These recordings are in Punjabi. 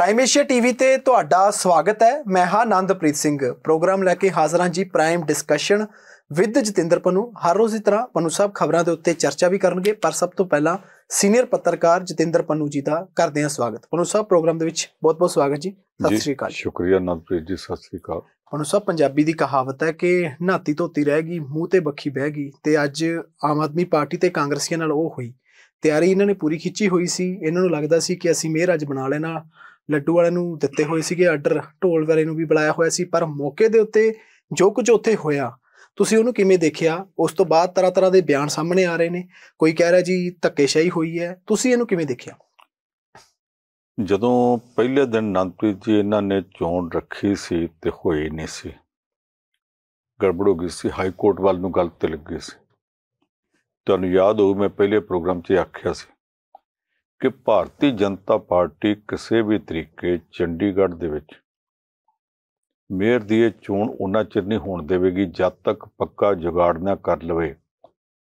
ਪ੍ਰਾਈਮ ਏਸ਼ੀਆ ਟੀਵੀ ਤੇ ਤੁਹਾਡਾ ਸਵਾਗਤ ਹੈ ਮੈਂ ਹਾਂ ਆਨੰਦਪ੍ਰੀਤ ਸਿੰਘ ਪ੍ਰੋਗਰਾਮ ਲੈ ਕੇ ਹਾਜ਼ਰ ਹਾਂ ਜੀ prime discussion with Jatinder Pannu ਹਰ ਰੋਜ਼ ਦੀ ਤਰ੍ਹਾਂ ਪਨੂ ਸਾਹਿਬ ਖਬਰਾਂ ਦੇ ਉੱਤੇ ਚਰਚਾ ਵੀ ਕਰਨਗੇ ਪਰ ਸਭ ਤੋਂ ਪਹਿਲਾਂ ਸੀਨੀਅਰ ਪੱਤਰਕਾਰ ਜਤਿੰਦਰ ਪਨੂ ਜੀ ਦਾ ਕਰਦੇ ਹਾਂ ਸਵਾਗਤ ਪਨੂ ਸਾਹਿਬ ਪ੍ਰੋਗਰਾਮ ਦੇ ਵਿੱਚ ਬਹੁਤ-ਬਹੁਤ ਸਵਾਗਤ ਜੀ ਸਤਿ ਸ੍ਰੀ ਅਕਾਲ ਸ਼ੁਕਰੀਆ ਆਨੰਦਪ੍ਰੀਤ ਜੀ ਸਤਿ ਸ੍ਰੀ ਅਕਾਲ ਪਨੂ ਸਾਹਿਬ ਪੰਜਾਬੀ ਦੀ ਕਹਾਵਤ ਹੈ ਕਿ ਨਾਤੀ ਧੋਤੀ ਰਹੇਗੀ ਮੂੰਹ ਤੇ ਬੱਖੀ ਬਹਿਗੀ ਤੇ ਅੱਜ ਆਮ ਆਦਮੀ ਪਾਰਟੀ ਤੇ ਕਾਂਗਰਸੀਆਂ ਨਾਲ ਉਹ ਹੋਈ ਤਿਆਰੀ ਇਹਨਾਂ ਨੇ ਪੂਰੀ ਖਿੱਚੀ ਹੋਈ ਸੀ ਇਹਨਾਂ ਨੂੰ ਲੱਗਦਾ ਸੀ ਕਿ ਅਸੀਂ ਮੇਅਰ ਅੱਜ ਬਣਾ ਲੈਣਾ ਲੱਡੂ ਵਾਲੇ ਨੂੰ ਦਿੱਤੇ ਹੋਏ ਸੀਗੇ ਆਰਡਰ ਢੋਲ ਵਾਲੇ ਨੂੰ ਵੀ ਬੁਲਾਇਆ ਹੋਇਆ ਸੀ ਪਰ ਮੌਕੇ ਦੇ ਉੱਤੇ ਜੋ ਕੁਝ ਉੱਥੇ ਹੋਇਆ ਤੁਸੀਂ ਉਹਨੂੰ ਕਿਵੇਂ ਦੇਖਿਆ ਉਸ ਤੋਂ ਬਾਅਦ ਤਰ੍ਹਾਂ ਤਰ੍ਹਾਂ ਦੇ ਬਿਆਨ ਸਾਹਮਣੇ ਆ ਰਹੇ ਨੇ ਕੋਈ ਕਹਿ ਰਿਹਾ ਜੀ ਧੱਕੇਸ਼ਾਹੀ ਹੋਈ ਹੈ ਤੁਸੀਂ ਇਹਨੂੰ ਕਿਵੇਂ ਦੇਖਿਆ ਜਦੋਂ ਪਹਿਲੇ ਦਿਨ ਨੰਦਪ੍ਰੀਤ ਜੀ ਇਹਨਾਂ ਨੇ ਚੋਣ ਰੱਖੀ ਸੀ ਤੇ ਹੋਈ ਨਹੀਂ ਸੀ ਗੜਬੜ ਹੋ ਗਈ ਸੀ ਹਾਈ ਕੋਰਟ ਵੱਲ ਨੂੰ ਗਲਤ ਲੱਗੇ ਸੀ ਤੁਹਾਨੂੰ ਯਾਦ ਹੋਊ ਮੈਂ ਪਹਿਲੇ ਪ੍ਰੋਗਰਾਮ 'ਚ ਆਖਿਆ ਸੀ ਕਿ ਭਾਰਤੀ ਜਨਤਾ ਪਾਰਟੀ ਕਿਸੇ ਵੀ ਤਰੀਕੇ ਚੰਡੀਗੜ੍ਹ ਦੇ ਵਿੱਚ ਮੇਅਰ ਦੀ ਇਹ ਚੋਣ ਉਹਨਾਂ ਚਿਰ ਨਹੀਂ ਹੋਣ ਦੇਵੇਗੀ ਜਦ ਤੱਕ ਪੱਕਾ ਜੁਗਾੜ ਨਾ ਕਰ ਲਵੇ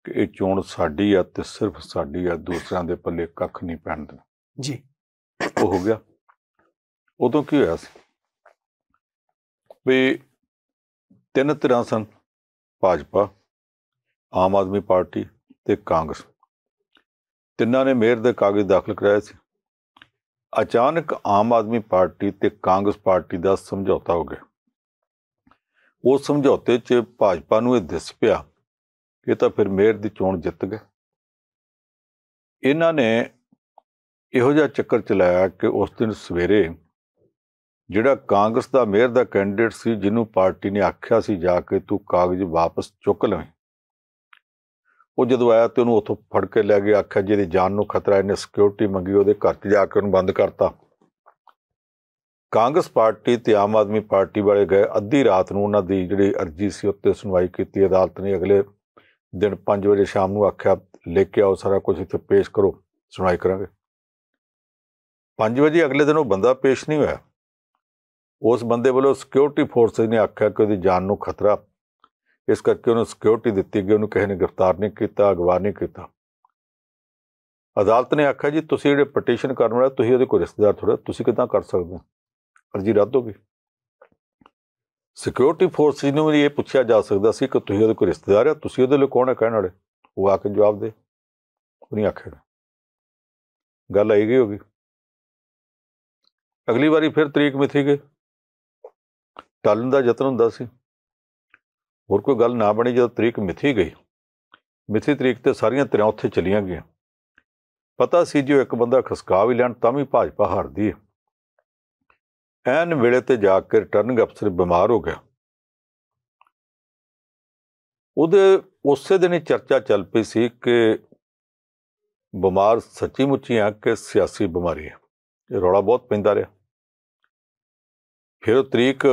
ਕਿ ਇਹ ਚੋਣ ਸਾਡੀ ਆ ਤੇ ਸਿਰਫ ਸਾਡੀ ਆ ਦੂਸਰਿਆਂ ਦੇ ਪੱਲੇ ਕੱਖ ਨਹੀਂ ਪੈਣ ਦੇਣਾ ਜੀ ਉਹ ਹੋ ਗਿਆ ਉਦੋਂ ਕੀ ਹੋਇਆ ਸੀ ਵੀ ਤਿੰਨ ਤਰ੍ਹਾਂ ਸਨ ਭਾਜਪਾ ਆਮ ਆਦਮੀ ਪਾਰਟੀ ਤੇ ਕਾਂਗਰਸ ਤਿੰਨਾਂ ਨੇ ਮੇਅਰ ਦੇ ਕਾਗਜ਼ ਦਾਖਲ ਕਰਾਇਆ ਸੀ ਅਚਾਨਕ ਆਮ ਆਦਮੀ ਪਾਰਟੀ ਤੇ ਕਾਂਗਰਸ ਪਾਰਟੀ ਦਾ ਸਮਝੌਤਾ ਹੋ ਗਿਆ ਉਸ ਸਮਝੌਤੇ 'ਚ ਭਾਜਪਾ ਨੂੰ ਇਹ ਦਿਸ ਪਿਆ ਕਿ ਤਾਂ ਫਿਰ ਮੇਅਰ ਦੀ ਚੋਣ ਜਿੱਤ ਗਏ ਇਹਨਾਂ ਨੇ ਇਹੋ ਜਿਹਾ ਚੱਕਰ ਚਲਾਇਆ ਕਿ ਉਸ ਦਿਨ ਸਵੇਰੇ ਜਿਹੜਾ ਕਾਂਗਰਸ ਦਾ ਮੇਅਰ ਦਾ ਕੈਂਡੀਡੇਟ ਸੀ ਜਿਹਨੂੰ ਪਾਰਟੀ ਨੇ ਆਖਿਆ ਸੀ ਜਾ ਕੇ ਤੂੰ ਕਾਗਜ਼ ਵਾਪਸ ਚੁੱਕ ਲਵੇਂ ਉਹ ਜਦੋਂ ਆਇਆ ਤੇ ਉਹਨੂੰ ਉੱਥੋਂ ਫੜ ਕੇ ਲੈ ਗਏ ਆਖਿਆ ਜਿਹਦੀ ਜਾਨ ਨੂੰ ਖਤਰਾ ਇਹਨੇ ਸਿਕਿਉਰਿਟੀ ਮੰਗੀ ਉਹਦੇ ਘਰ ਤੇ ਜਾ ਕੇ ਉਹਨੂੰ ਬੰਦ ਕਰਤਾ ਕਾਂਗਰਸ ਪਾਰਟੀ ਤੇ ਆਮ ਆਦਮੀ ਪਾਰਟੀ ਵਾਲੇ ਗਏ ਅੱਧੀ ਰਾਤ ਨੂੰ ਉਹਨਾਂ ਦੀ ਜਿਹੜੀ ਅਰਜੀ ਸੀ ਉੱਤੇ ਸੁਣਵਾਈ ਕੀਤੀ ਅਦਾਲਤ ਨੇ ਅਗਲੇ ਦਿਨ 5 ਵਜੇ ਸ਼ਾਮ ਨੂੰ ਆਖਿਆ ਲੈ ਕੇ ਆਓ ਸਾਰਾ ਕੁਝ ਇੱਥੇ ਪੇਸ਼ ਕਰੋ ਸੁਣਾਈ ਕਰਾਂਗੇ 5 ਵਜੇ ਅਗਲੇ ਦਿਨ ਉਹ ਬੰਦਾ ਪੇਸ਼ ਨਹੀਂ ਹੋਇਆ ਉਸ ਬੰਦੇ ਵੱਲੋਂ ਸਿਕਿਉਰਿਟੀ ਫੋਰਸਸ ਨੇ ਆਖਿਆ ਕਿ ਉਹਦੀ ਜਾਨ ਨੂੰ ਖਤਰਾ ਇਸ ਕਰਕੇ ਉਹਨੂੰ ਸਿਕਿਉਰਿਟੀ ਦਿੱਤੀ ਗਈ ਉਹਨੂੰ ਕਿਸੇ ਨੇ ਗ੍ਰਿਫਤਾਰ ਨਹੀਂ ਕੀਤਾ ਅਗਵਾ ਨਹੀਂ ਕੀਤਾ ਅਦਾਲਤ ਨੇ ਆਖਿਆ ਜੀ ਤੁਸੀਂ ਜਿਹੜੇ ਪਟੀਸ਼ਨ ਕਰਨ ਵਾਲਾ ਤੁਸੀਂ ਉਹਦੇ ਕੋਈ ਰਿਸ਼ਤੇਦਾਰ ਥੋੜਾ ਤੁਸੀਂ ਕਿਦਾਂ ਕਰ ਸਕਦੇ ਹੋ ਅਰਜੀ ਰੱਦ ਹੋ ਗਈ ਸਿਕਿਉਰਿਟੀ ਫੋਰਸ ਨੂੰ ਵੀ ਇਹ ਪੁੱਛਿਆ ਜਾ ਸਕਦਾ ਸੀ ਕਿ ਤੁਸੀਂ ਉਹਦੇ ਕੋਈ ਰਿਸ਼ਤੇਦਾਰ ਆ ਤੁਸੀਂ ਉਹਦੇ ਲਈ ਕੌਣ ਹੈ ਕਹਿਣ ਵਾਲੇ ਉਹ ਆ ਕੇ ਜਵਾਬ ਦੇ ਉਹਨੇ ਆਖਿਆ ਗੱਲ ਆਈ ਗਈ ਹੋ ਗਈ ਅਗਲੀ ਵਾਰੀ ਫਿਰ ਤਰੀਕ ਮਿਥੀ ਗਈ ਟਾਲਣ ਦਾ ਯਤਨ ਹੁੰਦਾ ਸੀ ਹੋਰ ਕੋਈ ਗੱਲ ਨਾ ਬਣੀ ਜਦੋਂ ਤਰੀਕ ਮਿੱਥੀ ਗਈ ਮਿੱਥੀ ਤਰੀਕ ਤੇ ਸਾਰੀਆਂ ਤਰ੍ਹਾਂ ਉੱਥੇ ਚਲੀਆਂ ਗਈਆਂ ਪਤਾ ਸੀ ਜਿਉ ਇੱਕ ਬੰਦਾ ਖਸਕਾ ਵੀ ਲੈਣ ਤਾਂ ਵੀ ਭਾਜਪਾ ਹਾਰਦੀ ਹੈ ਐਨ ਵੇਲੇ ਤੇ ਜਾ ਕੇ ਟਰਨਿੰਗ ਅਫਸਰ ਬਿਮਾਰ ਹੋ ਗਿਆ ਉਹਦੇ ਉਸੇ ਦਿਨ ਹੀ ਚਰਚਾ ਚੱਲ ਪਈ ਸੀ ਕਿ ਬਿਮਾਰ ਸੱਚੀ ਮੁੱਚੀ ਆ ਕਿ ਸਿਆਸੀ ਬਿਮਾਰੀ ਹੈ ਇਹ ਰੌਲਾ ਬਹੁਤ ਪੈਂਦਾ ਰਿਹਾ ਫਿਰ ਤਰੀਕ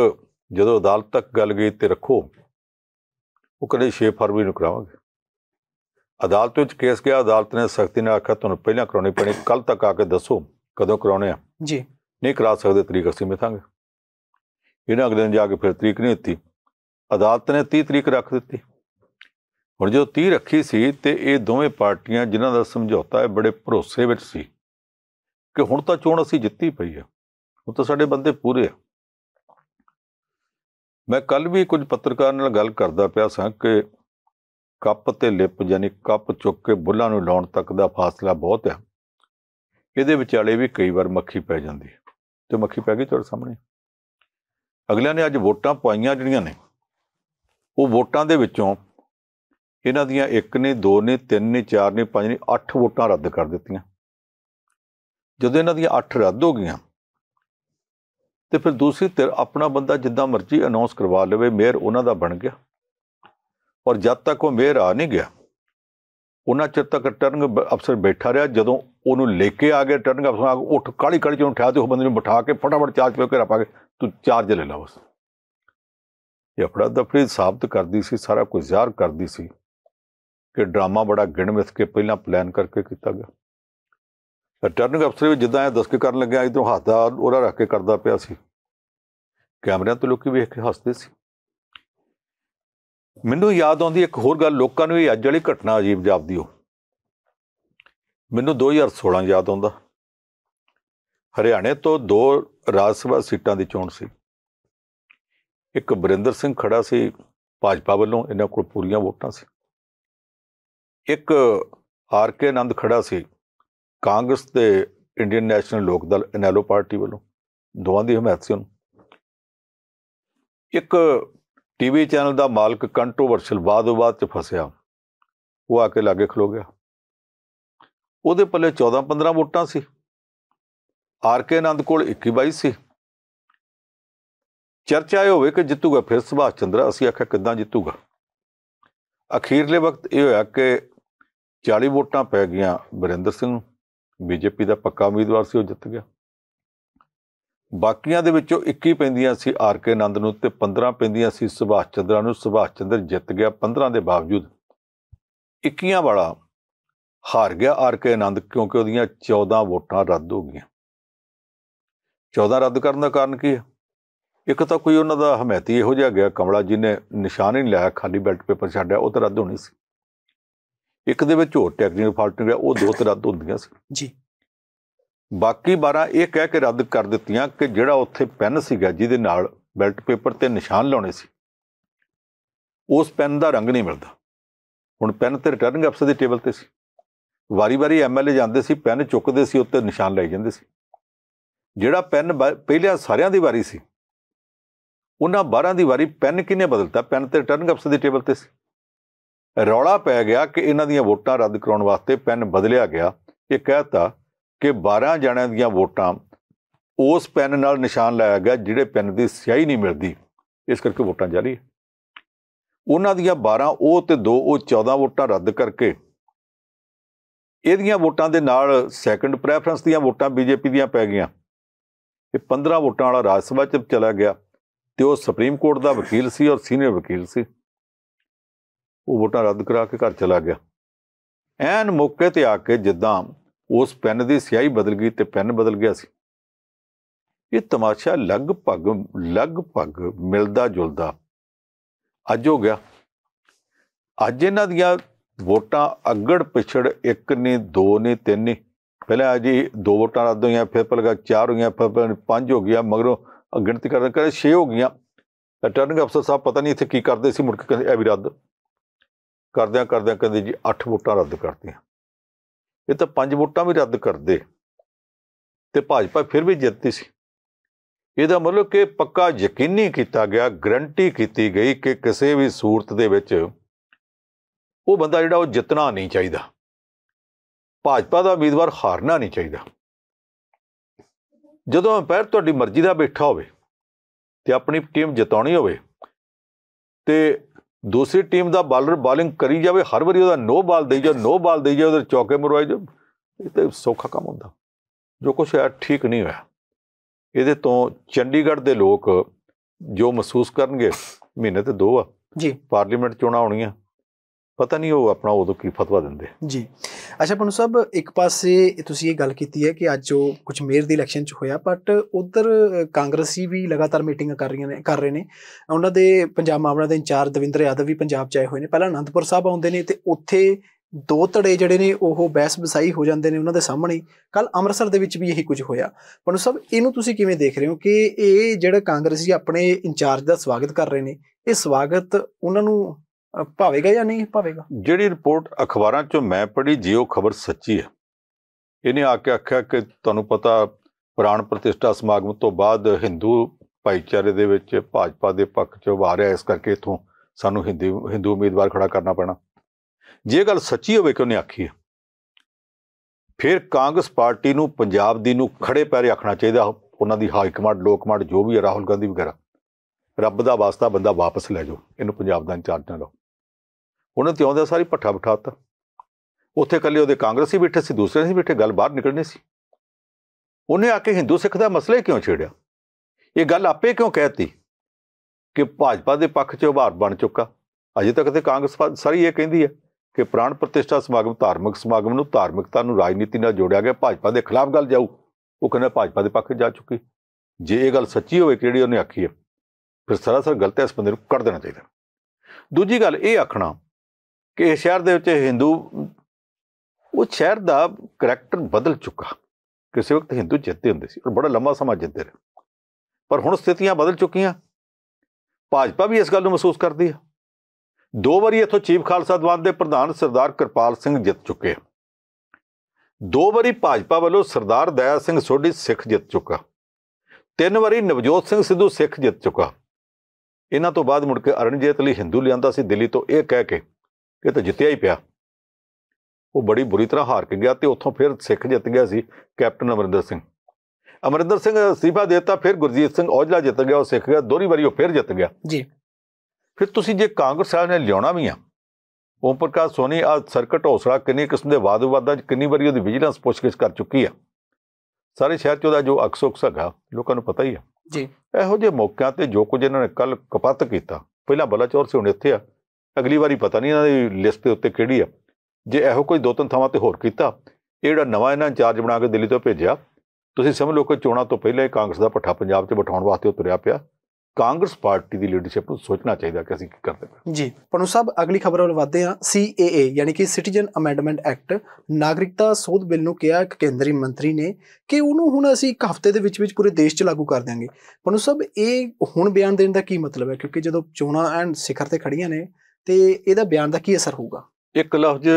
ਜਦੋਂ ਅਦਾਲਤ ਤੱਕ ਗੱਲ ਗਈ ਤੇ ਰੱਖੋ ਉਹ ਕਹਿੰਦੇ 6 ਫਰਵਰੀ ਨੂੰ ਕਰਾਵਾਂਗੇ ਅਦਾਲਤ ਵਿੱਚ ਕੇਸ ਗਿਆ ਅਦਾਲਤ ਨੇ ਸਖਤੀ ਨਾਲ ਆਖਿਆ ਤੁਹਾਨੂੰ ਪਹਿਲਾਂ ਕਰਾਉਣੀ ਪੈਣੀ ਕੱਲ ਤੱਕ ਆ ਕੇ ਦੱਸੋ ਕਦੋਂ ਕਰਾਉਣੇ ਆ ਜੀ ਨਹੀਂ ਕਰਾ ਸਕਦੇ ਤਰੀਕ ਅਸੀਂ ਮਿਥਾਂਗੇ ਇਹਨਾਂ ਅਗਲੇ ਦਿਨ ਜਾ ਕੇ ਫਿਰ ਤਰੀਕ ਨਹੀਂ ਦਿੱਤੀ ਅਦਾਲਤ ਨੇ 30 ਤਰੀਕ ਰੱਖ ਦਿੱਤੀ ਹੁਣ ਜੋ 30 ਰੱਖੀ ਸੀ ਤੇ ਇਹ ਦੋਵੇਂ ਪਾਰਟੀਆਂ ਜਿਨ੍ਹਾਂ ਦਾ ਸਮਝੌਤਾ ਹੈ ਬੜੇ ਭਰੋਸੇ ਵਿੱਚ ਸੀ ਕਿ ਹੁਣ ਤਾਂ ਚੋਣ ਅਸੀਂ ਜਿੱਤੀ ਪਈ ਆ ਹੁਣ ਤਾਂ ਸਾਡੇ ਬੰਦੇ ਪੂਰੇ ਆ ਮੈਂ ਕੱਲ ਵੀ ਕੁਝ ਪੱਤਰਕਾਰ ਨਾਲ ਗੱਲ ਕਰਦਾ ਪਿਆ ਸਾਂ ਕਿ ਕੱਪ ਤੇ ਲਿਪ ਯਾਨੀ ਕੱਪ ਚੁੱਕ ਕੇ ਬੁੱਲਾਂ ਨੂੰ ਲਾਉਣ ਤੱਕ ਦਾ ਫਾਸਲਾ ਬਹੁਤ ਹੈ ਇਹਦੇ ਵਿਚਾਲੇ ਵੀ ਕਈ ਵਾਰ ਮੱਖੀ ਪੈ ਜਾਂਦੀ ਹੈ ਤੇ ਮੱਖੀ ਪੈ ਗਈ ਤੁਹਾਡੇ ਸਾਹਮਣੇ ਅਗਲਿਆਂ ਨੇ ਅੱਜ ਵੋਟਾਂ ਪਾਈਆਂ ਜਿਹੜੀਆਂ ਨੇ ਉਹ ਵੋਟਾਂ ਦੇ ਵਿੱਚੋਂ ਇਹਨਾਂ ਦੀਆਂ 1 ਨੇ 2 ਨੇ 3 ਨੇ 4 ਨੇ 5 ਨੇ 8 ਵੋਟਾਂ ਰੱਦ ਕਰ ਦਿੱਤੀਆਂ ਜਦੋਂ ਇਹਨਾਂ ਦੀਆਂ 8 ਰੱਦ ਹੋ ਗਈਆਂ ਤੇ ਫਿਰ ਦੂਸਰੀ ਧਿਰ ਆਪਣਾ ਬੰਦਾ ਜਿੱਦਾਂ ਮਰਜ਼ੀ ਅਨਾਉਂਸ ਕਰਵਾ ਲਵੇ ਮੇਅਰ ਉਹਨਾਂ ਦਾ ਬਣ ਗਿਆ ਔਰ ਜਦ ਤੱਕ ਉਹ ਮੇਅਰ ਆ ਨਹੀਂ ਗਿਆ ਉਹਨਾਂ ਚਿਰ ਤੱਕ ਟਰਨਿੰਗ ਅਫਸਰ ਬੈਠਾ ਰਿਹਾ ਜਦੋਂ ਉਹਨੂੰ ਲੈ ਕੇ ਆ ਗਏ ਟਰਨਿੰਗ ਅਫਸਰ ਉੱਠ ਕਾਲੀ ਕਾਲੀ ਚੋਂ ਉਠਾ ਦੇ ਉਹ ਬੰਦੇ ਨੂੰ ਬਿਠਾ ਕੇ ਫਟਾਫਟ ਚਾਰਜ ਪੇ ਘਰਾ ਪਾ ਕੇ ਤੂੰ ਚਾਰਜ ਲੈ ਲਾ ਉਸ ਇਹ ਅਪੜਾ ਦਫਰੀ ਸਾਬਤ ਕਰਦੀ ਸੀ ਸਾਰਾ ਕੁਝ ਜ਼ਾਹਰ ਕਰਦੀ ਸੀ ਕਿ ਡਰਾਮਾ ਬੜਾ ਗਿਣਮਿਥ ਕੇ ਪਹਿਲਾਂ ਪਲਾਨ ਕਰਕੇ ਕੀਤਾ ਗਿਆ ਰਿਟਰਨਿੰਗ ਅਫਸਰ ਵੀ ਜਿੱਦਾਂ ਇਹ ਦੱਸ ਕੇ ਕਰਨ ਲੱਗਿਆ ਇਦੋਂ ਹੱਥ ਦਾ ਉਹਦਾ ਰੱਖ ਕੇ ਕਰਦਾ ਪਿਆ ਸੀ ਕੈਮਰਿਆਂ ਤੋਂ ਲੋਕੀ ਵੇਖ ਕੇ ਹੱਸਦੇ ਸੀ ਮੈਨੂੰ ਯਾਦ ਆਉਂਦੀ ਇੱਕ ਹੋਰ ਗੱਲ ਲੋਕਾਂ ਨੂੰ ਇਹ ਅੱਜ ਵਾਲੀ ਘਟਨਾ ਅਜੀਬ ਜਾਪਦੀ ਹੋ ਮੈਨੂੰ 2016 ਯਾਦ ਆਉਂਦਾ ਹਰਿਆਣੇ ਤੋਂ ਦੋ ਰਾਜ ਸਭਾ ਸੀਟਾਂ ਦੀ ਚੋਣ ਸੀ ਇੱਕ ਬਰਿੰਦਰ ਸਿੰਘ ਖੜਾ ਸੀ ਭਾਜਪਾ ਵੱਲੋਂ ਇਹਨਾਂ ਕੋਲ ਪੂਰੀਆਂ ਵੋਟਾਂ ਸੀ ਇੱਕ ਆਰ ਕੇ ਆਨੰਦ ਖੜਾ ਸੀ ਕਾਂਗਰਸ ਤੇ ਇੰਡੀਅਨ ਨੈਸ਼ਨਲ ਲੋਕ ਦਲ ਐਨਐਲਓ ਪਾਰਟੀ ਵੱਲੋਂ ਦੋਵਾਂ ਦੀ ਹਮਾਇਤ ਸੀ ਉਹਨੂੰ ਇੱਕ ਟੀਵੀ ਚੈਨਲ ਦਾ ਮਾਲਕ ਕੰਟਰੋਵਰਸ਼ਲ ਵਾਦ-ਵਿਵਾਦ 'ਚ ਫਸਿਆ ਉਹ ਆ ਕੇ ਲਾਗੇ ਖਲੋ ਗਿਆ ਉਹਦੇ ਪੱਲੇ 14-15 ਵੋਟਾਂ ਸੀ ਆਰ ਕੇ ਆਨੰਦ ਕੋਲ 21-22 ਸੀ ਚਰਚਾ ਇਹ ਹੋਵੇ ਕਿ ਜਿੱਤੂਗਾ ਫਿਰ ਸੁਭਾਸ਼ ਚੰਦਰ ਅਸੀਂ ਆਖਿਆ ਕਿੱਦਾਂ ਜਿੱਤੂਗਾ ਅਖੀਰਲੇ ਵਕਤ ਇਹ ਹੋਇਆ ਕਿ 40 ਵੋਟਾਂ ਪੈ ਗਈਆਂ ਬਰਿੰਦਰ ਸਿੰਘ ਨੂੰ ਬੀਜੇਪੀ ਦਾ ਪੱਕਾ ਉਮੀਦਵਾਰ ਸੀ ਉਹ ਜਿੱਤ ਗਿਆ ਬਾਕੀਆਂ ਦੇ ਵਿੱਚੋਂ 21 ਪੈਂਦੀਆਂ ਸੀ ਆਰ ਕੇ ਆਨੰਦ ਨੂੰ ਤੇ 15 ਪੈਂਦੀਆਂ ਸੀ ਸੁਭਾਸ਼ ਚੰਦਰਾ ਨੂੰ ਸੁਭਾਸ਼ ਚੰਦਰ ਜਿੱਤ ਗਿਆ 15 ਦੇ ਬਾਵਜੂਦ 21 ਵਾਲਾ ਹਾਰ ਗਿਆ ਆਰ ਕੇ ਆਨੰਦ ਕਿਉਂਕਿ ਉਹਦੀਆਂ 14 ਵੋਟਾਂ ਰੱਦ ਹੋ ਗਈਆਂ 14 ਰੱਦ ਕਰਨ ਦਾ ਕਾਰਨ ਕੀ ਹੈ ਇੱਕ ਤਾਂ ਕੋਈ ਉਹਨਾਂ ਦਾ ਹਮਾਇਤੀ ਇਹੋ ਜਿਹਾ ਗਿਆ ਕਮਲਾ ਜੀ ਨੇ ਨਿਸ਼ਾਨ ਹੀ ਨਹੀਂ ਲਾਇਆ ਖਾਲੀ ਬੈਲਟ ਪੇਪਰ ਛੱਡਿਆ ਉਹ ਤਾਂ ਰੱਦ ਹੋਣੀ ਸੀ ਇੱਕ ਦੇ ਵਿੱਚ ਹੋਰ ਟੈਕਨੀਕਲ ਫਾਲਟ ਗਿਆ ਉਹ ਦੋ ਤੇ ਰੱਦ ਹੁੰਦੀਆਂ ਸੀ ਜੀ ਬਾਕੀ 12 ਇਹ ਕਹਿ ਕੇ ਰੱਦ ਕਰ ਦਿੱਤੀਆਂ ਕਿ ਜਿਹੜਾ ਉੱਥੇ ਪੈਨ ਸੀਗਾ ਜਿਹਦੇ ਨਾਲ ਬੈਲਟ ਪੇਪਰ ਤੇ ਨਿਸ਼ਾਨ ਲਾਉਣੇ ਸੀ ਉਸ ਪੈਨ ਦਾ ਰੰਗ ਨਹੀਂ ਮਿਲਦਾ ਹੁਣ ਪੈਨ ਤੇ ਰਿਟਰਨਿੰਗ ਅਫਸਰ ਦੀ ਟੇਬਲ ਤੇ ਸੀ ਵਾਰੀ-ਵਾਰੀ ਐਮਐਲਏ ਜਾਂਦੇ ਸੀ ਪੈਨ ਚੁੱਕਦੇ ਸੀ ਉੱਤੇ ਨਿਸ਼ਾਨ ਲਾਈ ਜਾਂਦੇ ਸੀ ਜਿਹੜਾ ਪੈਨ ਪਹਿਲਾਂ ਸਾਰਿਆਂ ਦੀ ਵਾਰੀ ਸੀ ਉਹਨਾਂ 12 ਦੀ ਵਾਰੀ ਪੈਨ ਕਿਨੇ ਬਦਲਤਾ ਪੈਨ ਤੇ ਰਿਟਰਨਿੰਗ ਅਫਸਰ ਦੀ ਟੇਬਲ ਤੇ ਸੀ ਰੌਲਾ ਪੈ ਗਿਆ ਕਿ ਇਹਨਾਂ ਦੀਆਂ ਵੋਟਾਂ ਰੱਦ ਕਰਾਉਣ ਵਾਸਤੇ ਪੈਨ ਬਦਲਿਆ ਗਿਆ ਇਹ ਕਹਿਤਾ ਕਿ 12 ਜਣਿਆਂ ਦੀਆਂ ਵੋਟਾਂ ਉਸ ਪੈਨ ਨਾਲ ਨਿਸ਼ਾਨ ਲਾਇਆ ਗਿਆ ਜਿਹੜੇ ਪੈਨ ਦੀ ਸਿਆਹੀ ਨਹੀਂ ਮਿਲਦੀ ਇਸ ਕਰਕੇ ਵੋਟਾਂ ਜਾਰੀ ਉਹਨਾਂ ਦੀਆਂ 12 ਉਹ ਤੇ 2 ਉਹ 14 ਵੋਟਾਂ ਰੱਦ ਕਰਕੇ ਇਹਦੀਆਂ ਵੋਟਾਂ ਦੇ ਨਾਲ ਸੈਕੰਡ ਪ੍ਰੈਫਰੈਂਸ ਦੀਆਂ ਵੋਟਾਂ ਬੀਜੇਪੀ ਦੀਆਂ ਪੈ ਗਈਆਂ ਤੇ 15 ਵੋਟਾਂ ਵਾਲਾ ਰਾਜ ਸਭਾ ਚ ਚਲਾ ਗਿਆ ਤੇ ਉਹ ਸੁਪਰੀਮ ਕੋਰਟ ਦਾ ਵਕੀਲ ਸੀ ਔਰ ਸੀਨੀਅਰ ਵਕੀਲ ਸੀ ਉਹ ਵੋਟਾਂ ਰੱਦ ਕਰਾ ਕੇ ਘਰ ਚਲਾ ਗਿਆ ਐਨ ਮੌਕੇ ਤੇ ਆ ਕੇ ਜਿੱਦਾਂ ਉਸ ਪੈਨ ਦੀ ਸਿਆਹੀ ਬਦਲ ਗਈ ਤੇ ਪੈਨ ਬਦਲ ਗਿਆ ਸੀ ਇਹ ਤਮਾਸ਼ਾ ਲਗਭਗ ਲਗਭਗ ਮਿਲਦਾ ਜੁਲਦਾ ਅੱਜ ਹੋ ਗਿਆ ਅੱਜ ਇਹਨਾਂ ਦੀਆਂ ਵੋਟਾਂ ਅੱਗੜ ਪਿਛੜ ਇੱਕ ਨੇ ਦੋ ਨੇ ਤਿੰਨ ਨੇ ਪਹਿਲਾਂ ਅਜੀ ਦੋ ਵੋਟਾਂ ਰੱਦ ਹੋਈਆਂ ਫਿਰ ਪਲਗਾ ਚਾਰ ਹੋਈਆਂ ਫਿਰ ਪੰਜ ਹੋ ਗਿਆ ਮਗਰੋਂ ਗਿਣਤੀ ਕਰਦੇ ਕਰੇ 6 ਹੋ ਗਈਆਂ ਰਿਟਰਨਿੰਗ ਅਫਸਰ ਸਾਹਿਬ ਪਤਾ ਨਹੀਂ ਇੱਥੇ ਕੀ ਕਰਦੇ ਸੀ ਮੁੜ ਕੇ ਇਹ ਵੀ ਰੱਦ ਕਰਦਿਆਂ ਕਰਦਿਆਂ ਕਹਿੰਦੇ ਜੀ 8 ਵੋਟਾਂ ਰੱਦ ਕਰਦੇ ਆ ਇਹ ਤਾਂ 5 ਵੋਟਾਂ ਵੀ ਰੱਦ ਕਰਦੇ ਤੇ ਭਾਜਪਾ ਫਿਰ ਵੀ ਜਿੱਤਦੀ ਸੀ ਇਹਦਾ ਮਤਲਬ ਕਿ ਪੱਕਾ ਯਕੀਨੀ ਕੀਤਾ ਗਿਆ ਗਰੰਟੀ ਕੀਤੀ ਗਈ ਕਿ ਕਿਸੇ ਵੀ ਸੂਰਤ ਦੇ ਵਿੱਚ ਉਹ ਬੰਦਾ ਜਿਹੜਾ ਉਹ ਜਿੱਤਣਾ ਨਹੀਂ ਚਾਹੀਦਾ ਭਾਜਪਾ ਦਾ ਉਮੀਦਵਾਰ ਹਾਰਨਾ ਨਹੀਂ ਚਾਹੀਦਾ ਜਦੋਂ ਅੰਪਾਇਰ ਤੁਹਾਡੀ ਮਰਜ਼ੀ ਦਾ ਬੈਠਾ ਹੋਵੇ ਤੇ ਆਪਣੀ ਟੀਮ ਜਿਤਾਉਣੀ ਹੋਵੇ ਤੇ ਦੂਸਰੀ ਟੀਮ ਦਾ ਬਾਲਰ ਬਾਲਿੰਗ ਕਰੀ ਜਾਵੇ ਹਰ ਵਾਰੀ ਉਹਦਾ ਨੋ ਬਾਲ ਦੇਈ ਜਾ ਨੋ ਬਾਲ ਦੇਈ ਜਾ ਉਹਦੇ ਚੌਕੇ ਮਰਵਾਈ ਜਾ ਇਹ ਤਾਂ ਸੌਖਾ ਕੰਮ ਹੁੰਦਾ ਜੋ ਕੁਛ ਹੈ ਠੀਕ ਨਹੀਂ ਹੋਇਆ ਇਹਦੇ ਤੋਂ ਚੰਡੀਗੜ੍ਹ ਦੇ ਲੋਕ ਜੋ ਮਹਿਸੂਸ ਕਰਨਗੇ ਮਹੀਨੇ ਤੇ ਦੋ ਆ ਜੀ ਪਾਰਲੀਮੈਂਟ ਚੋਣਾਂ ਹੋਣੀਆਂ ਪਤਾ ਨਹੀਂ ਉਹ ਆਪਣਾ ਉਦੋਂ ਕੀ ਫਤਵਾ ਦਿੰਦੇ ਜੀ ਅੱਛਾ ਪੰਨੂ ਸਾਹਿਬ ਇੱਕ ਪਾਸੇ ਤੁਸੀਂ ਇਹ ਗੱਲ ਕੀਤੀ ਹੈ ਕਿ ਅੱਜ ਉਹ ਕੁਝ ਮੇਅਰ ਦੀ ਇਲੈਕਸ਼ਨ ਚ ਹੋਇਆ ਬਟ ਉਧਰ ਕਾਂਗਰਸੀ ਵੀ ਲਗਾਤਾਰ ਮੀਟਿੰਗਾਂ ਕਰ ਰਹੀਆਂ ਨੇ ਕਰ ਰਹੇ ਨੇ ਉਹਨਾਂ ਦੇ ਪੰਜਾਬ ਮਾਮਲਾ ਦੇ ਇੰਚਾਰਜ ਦਵਿੰਦਰ ਯਾਦਵ ਵੀ ਪੰਜਾਬ ਚ ਆਏ ਹੋਏ ਨੇ ਪਹਿਲਾਂ ਅਨੰਦਪੁਰ ਸਾਹਿਬ ਆਉਂਦੇ ਨੇ ਤੇ ਉੱਥੇ ਦੋ ਧੜੇ ਜਿਹੜੇ ਨੇ ਉਹ ਬਹਿਸ ਬਸਾਈ ਹੋ ਜਾਂਦੇ ਨੇ ਉਹਨਾਂ ਦੇ ਸਾਹਮਣੇ ਕੱਲ ਅੰਮ੍ਰਿਤਸਰ ਦੇ ਵਿੱਚ ਵੀ ਇਹੀ ਕੁਝ ਹੋਇਆ ਪੰਨੂ ਸਾਹਿਬ ਇਹਨੂੰ ਤੁਸੀਂ ਕਿਵੇਂ ਦੇਖ ਰਹੇ ਹੋ ਕਿ ਇਹ ਜਿਹੜਾ ਕਾਂਗਰਸੀ ਆਪਣੇ ਇੰਚਾਰਜ ਦਾ ਸਵਾਗਤ ਕਰ ਰਹੇ ਨੇ ਇਹ ਸਵਾਗਤ ਉਹਨਾਂ ਨੂੰ ਭਾਵੇਗਾ ਜਾਂ ਨਹੀਂ ਭਾਵੇਗਾ ਜਿਹੜੀ ਰਿਪੋਰਟ ਅਖਬਾਰਾਂ 'ਚੋਂ ਮੈਂ ਪੜ੍ਹੀ ਜੇ ਉਹ ਖਬਰ ਸੱਚੀ ਹੈ ਇਹਨੇ ਆ ਕੇ ਆਖਿਆ ਕਿ ਤੁਹਾਨੂੰ ਪਤਾ ਪ੍ਰਾਣ ਪ੍ਰਤਿਸ਼ਠਾ ਸਮਾਗਮ ਤੋਂ ਬਾਅਦ ਹਿੰਦੂ ਭਾਈਚਾਰੇ ਦੇ ਵਿੱਚ ਭਾਜਪਾ ਦੇ ਪੱਖ 'ਚ ਵਾਰਿਆ ਇਸ ਕਰਕੇ ਇਥੋਂ ਸਾਨੂੰ ਹਿੰਦੂ ਹਿੰਦੂ ਉਮੀਦਵਾਰ ਖੜਾ ਕਰਨਾ ਪੈਣਾ ਜੇ ਗੱਲ ਸੱਚੀ ਹੋਵੇ ਕਿ ਉਹਨੇ ਆਖੀ ਹੈ ਫਿਰ ਕਾਂਗਰਸ ਪਾਰਟੀ ਨੂੰ ਪੰਜਾਬ ਦੀ ਨੂੰ ਖੜੇ ਪੈਰੇ ਆਖਣਾ ਚਾਹੀਦਾ ਉਹਨਾਂ ਦੀ ਹਾਈ ਕਮਾਂਡ ਲੋਕ ਕਮਾਂਡ ਜੋ ਵੀ ਹੈ ਰਾਹੁਲ ਗਾਂਧੀ ਵਗੈਰਾ ਰੱਬ ਦਾ ਵਾਸਤਾ ਬੰਦਾ ਵਾਪਸ ਲੈ ਜਾਓ ਇਹਨੂੰ ਪੰਜਾਬ ਦਾ ਇੰਚਾਰਜ ਨਾ ਲਓ ਉਹਨੇ ਤੇ ਆਉਂਦੇ ਸਾਰੀ ਪੱਠਾ ਬਿਠਾਤਾ ਉੱਥੇ ਇਕੱਲੇ ਉਹਦੇ ਕਾਂਗਰਸੀ ਬੈਠੇ ਸੀ ਦੂਸਰੇ ਸੀ ਬੈਠੇ ਗੱਲ ਬਾਹਰ ਨਿਕਲਣੀ ਸੀ ਉਹਨੇ ਆ ਕੇ ਹਿੰਦੂ ਸਿੱਖ ਦਾ ਮਸਲਾ ਕਿਉਂ ਛੇੜਿਆ ਇਹ ਗੱਲ ਆਪੇ ਕਿਉਂ ਕਹਿਤੀ ਕਿ ਭਾਜਪਾ ਦੇ ਪੱਖ 'ਚ ਉਭਾਰ ਬਣ ਚੁੱਕਾ ਅਜੇ ਤੱਕ ਤੇ ਕਾਂਗਰਸ ਸਾਰੀ ਇਹ ਕਹਿੰਦੀ ਹੈ ਕਿ ਪ੍ਰਾਣ ਪ੍ਰਤਿਸ਼ਠਾ ਸਮਾਗਮ ਧਾਰਮਿਕ ਸਮਾਗਮ ਨੂੰ ਧਾਰਮਿਕਤਾ ਨੂੰ ਰਾਜਨੀਤੀ ਨਾਲ ਜੋੜਿਆ ਗਿਆ ਭਾਜਪਾ ਦੇ ਖਿਲਾਫ ਗੱਲ ਜਾਊ ਉਹ ਕਹਿੰਦਾ ਭਾਜਪਾ ਦੇ ਪੱਖ ਜਾ ਚੁੱਕੀ ਜੇ ਇਹ ਗੱਲ ਸੱਚੀ ਹੋਵੇ ਕਿਹੜੀ ਉਹਨੇ ਆਖੀ ਹੈ ਫਿਰ ਸਰਾਸਰ ਗਲਤ ਹੈ ਇਸ ਬੰਦੇ ਨੂੰ ਕੱਢ ਦੇਣਾ ਚਾਹੀਦਾ ਦੂਜੀ ਗੱਲ ਇਹ ਆਖਣਾ ਕਿ ਇਸ ਸ਼ਹਿਰ ਦੇ ਵਿੱਚ ਹਿੰਦੂ ਉਹ ਸ਼ਹਿਰ ਦਾ ਕੈਰੈਕਟਰ ਬਦਲ ਚੁੱਕਾ ਕਿਸੇ ਵਕਤ ਹਿੰਦੂ ਜਿੱਤੇ ਹੁੰਦੇ ਸੀ ਔਰ ਬੜਾ ਲੰਮਾ ਸਮਾਂ ਜਿੱਤੇ ਰਹੇ ਪਰ ਹੁਣ ਸਥਿਤੀਆਂ ਬਦਲ ਚੁੱਕੀਆਂ ਭਾਜਪਾ ਵੀ ਇਸ ਗੱਲ ਨੂੰ ਮਹਿਸੂਸ ਕਰਦੀ ਹੈ ਦੋ ਵਾਰੀ ਇਥੋਂ ਚੀਫ ਖਾਲਸਾ ਦਵਾਨ ਦੇ ਪ੍ਰਧਾਨ ਸਰਦਾਰ ਕਿਰਪਾਲ ਸਿੰਘ ਜਿੱਤ ਚੁੱਕੇ ਦੋ ਵਾਰੀ ਭਾਜਪਾ ਵੱਲੋਂ ਸਰਦਾਰ ਦਇਆ ਸਿੰਘ ਸੋਢੀ ਸਿੱਖ ਜਿੱਤ ਚੁੱਕਾ ਤਿੰਨ ਵਾਰੀ ਨਵਜੋਤ ਸਿੰਘ ਸਿੱਧੂ ਸਿੱਖ ਜਿੱਤ ਚੁੱਕਾ ਇਹਨਾਂ ਤੋਂ ਬਾਅਦ ਮੁੜ ਕੇ ਅਰਣਜੀਤ ਲਈ ਹਿੰਦੂ ਲਿਆਂਦਾ ਸੀ ਦਿੱਲੀ ਤੋਂ ਇਹ ਕਹਿ ਕੇ ਇਹ ਤਾਂ ਜਿੱਤਿਆ ਹੀ ਪਿਆ ਉਹ ਬੜੀ ਬੁਰੀ ਤਰ੍ਹਾਂ ਹਾਰ ਕੇ ਗਿਆ ਤੇ ਉੱਥੋਂ ਫਿਰ ਸਿੱਖ ਜਿੱਤ ਗਿਆ ਸੀ ਕੈਪਟਨ ਅਮਰਿੰਦਰ ਸਿੰਘ ਅਮਰਿੰਦਰ ਸਿੰਘ ਦੇ ਦਿੱਤਾ ਫਿਰ ਗੁਰਜੀਤ ਸਿੰਘ ਔਜਲਾ ਜਿੱਤ ਗਿਆ ਉਹ ਸਿੱਖ ਗਿਆ ਦੋਰੀ ਵਾਰੀ ਉਹ ਫਿਰ ਜਿੱਤ ਗਿਆ ਜੀ ਫਿਰ ਤੁਸੀਂ ਜੇ ਕਾਂਗਰਸ ਆ ਨੇ ਲਿਆਉਣਾ ਵੀ ਆ ਉਹ ਪ੍ਰਕਾਸ਼ ਸੋਨੀ ਆ ਸਰਕਟ ਹੌਸਲਾ ਕਿੰਨੇ ਕਿਸਮ ਦੇ ਵਾਦ ਵਿਵਾਦਾਂ 'ਚ ਕਿੰਨੀ ਵਾਰੀ ਉਹਦੀ ਵਿਜੀਲੈਂਸ ਪੁੱਛਗਿੱਛ ਕਰ ਚੁੱਕੀ ਆ ਸਾਰੇ ਸ਼ਹਿਰ 'ਚ ਉਹਦਾ ਜੋ ਅਕਸੋਕਸ ਹੈਗਾ ਲੋਕਾਂ ਨੂੰ ਪਤਾ ਹੀ ਆ ਜੀ ਇਹੋ ਜਿਹੇ ਮੌਕਿਆਂ ਤੇ ਜੋ ਕੁਝ ਇਹਨਾਂ ਨੇ ਕੱਲ ਕਪੱਤ ਕੀਤਾ ਪਹਿਲਾਂ ਬਲਾਚੌਰ ਸੀ ਹੁਣ ਇੱਥੇ ਆ ਅਗਲੀ ਵਾਰੀ ਪਤਾ ਨਹੀਂ ਇਹਨਾਂ ਦੀ ਲਿਸਟ ਦੇ ਉੱਤੇ ਕਿਹੜੀ ਆ ਜੇ ਇਹੋ ਕੋਈ ਦੋ ਤਿੰਨ ਥਾਵਾਂ ਤੇ ਹੋਰ ਕੀਤਾ ਇਹ ਜਿਹੜਾ ਨਵਾਂ ਇਹਨਾਂ ਚਾਰਜ ਬਣਾ ਕੇ ਦਿੱਲੀ ਤੋਂ ਭੇਜਿਆ ਤੁਸੀਂ ਸਮਝ ਲਓ ਕਿ ਚੋਣਾਂ ਤੋਂ ਪਹਿਲਾਂ ਹੀ ਕਾਂਗਰਸ ਦਾ ਪੱਠਾ ਪੰਜਾਬ 'ਚ ਬਿਠਾਉਣ ਵਾਸਤੇ ਉਤਰਿਆ ਪਿਆ ਕਾਂਗਰਸ ਪਾਰਟੀ ਦੀ ਲੀਡਰਸ਼ਿਪ ਨੂੰ ਸੋਚਣਾ ਚਾਹੀਦਾ ਕਿ ਅਸੀਂ ਕੀ ਕਰਦੇ ਹਾਂ ਜੀ ਪਨੂ ਸਾਹਿਬ ਅਗਲੀ ਖਬਰ ਵੱਲ ਵਧਦੇ ਹਾਂ ਸੀਏਏ ਯਾਨੀ ਕਿ ਸਿਟੀਜ਼ਨ ਅਮੈਂਡਮੈਂਟ ਐਕਟ ਨਾਗਰਿਕਤਾ ਸੋਧ ਬਿੱਲ ਨੂੰ ਕਿਹਾ ਇੱਕ ਕੇਂਦਰੀ ਮੰਤਰੀ ਨੇ ਕਿ ਉਹਨੂੰ ਹੁਣ ਅਸੀਂ ਇੱਕ ਹਫ਼ਤੇ ਦੇ ਵਿੱਚ ਵਿੱਚ ਪੂਰੇ ਦੇਸ਼ 'ਚ ਲਾਗੂ ਕਰ ਦਿਆਂਗੇ ਪਨੂ ਸਾਹਿਬ ਇਹ ਹੁਣ ਬਿਆਨ ਦੇਣ ਦਾ ਕੀ ਮਤਲਬ ਹੈ ਕਿਉਂਕਿ ਜਦੋਂ ਚੋਣਾਂ ਐਂਡ ਸਿਖਰ ਤੇ ਖੜੀਆਂ ਨੇ ਤੇ ਇਹਦਾ ਬਿਆਨ ਦਾ ਕੀ ਅਸਰ ਹੋਊਗਾ ਇੱਕ ਲਫ਼ਜ਼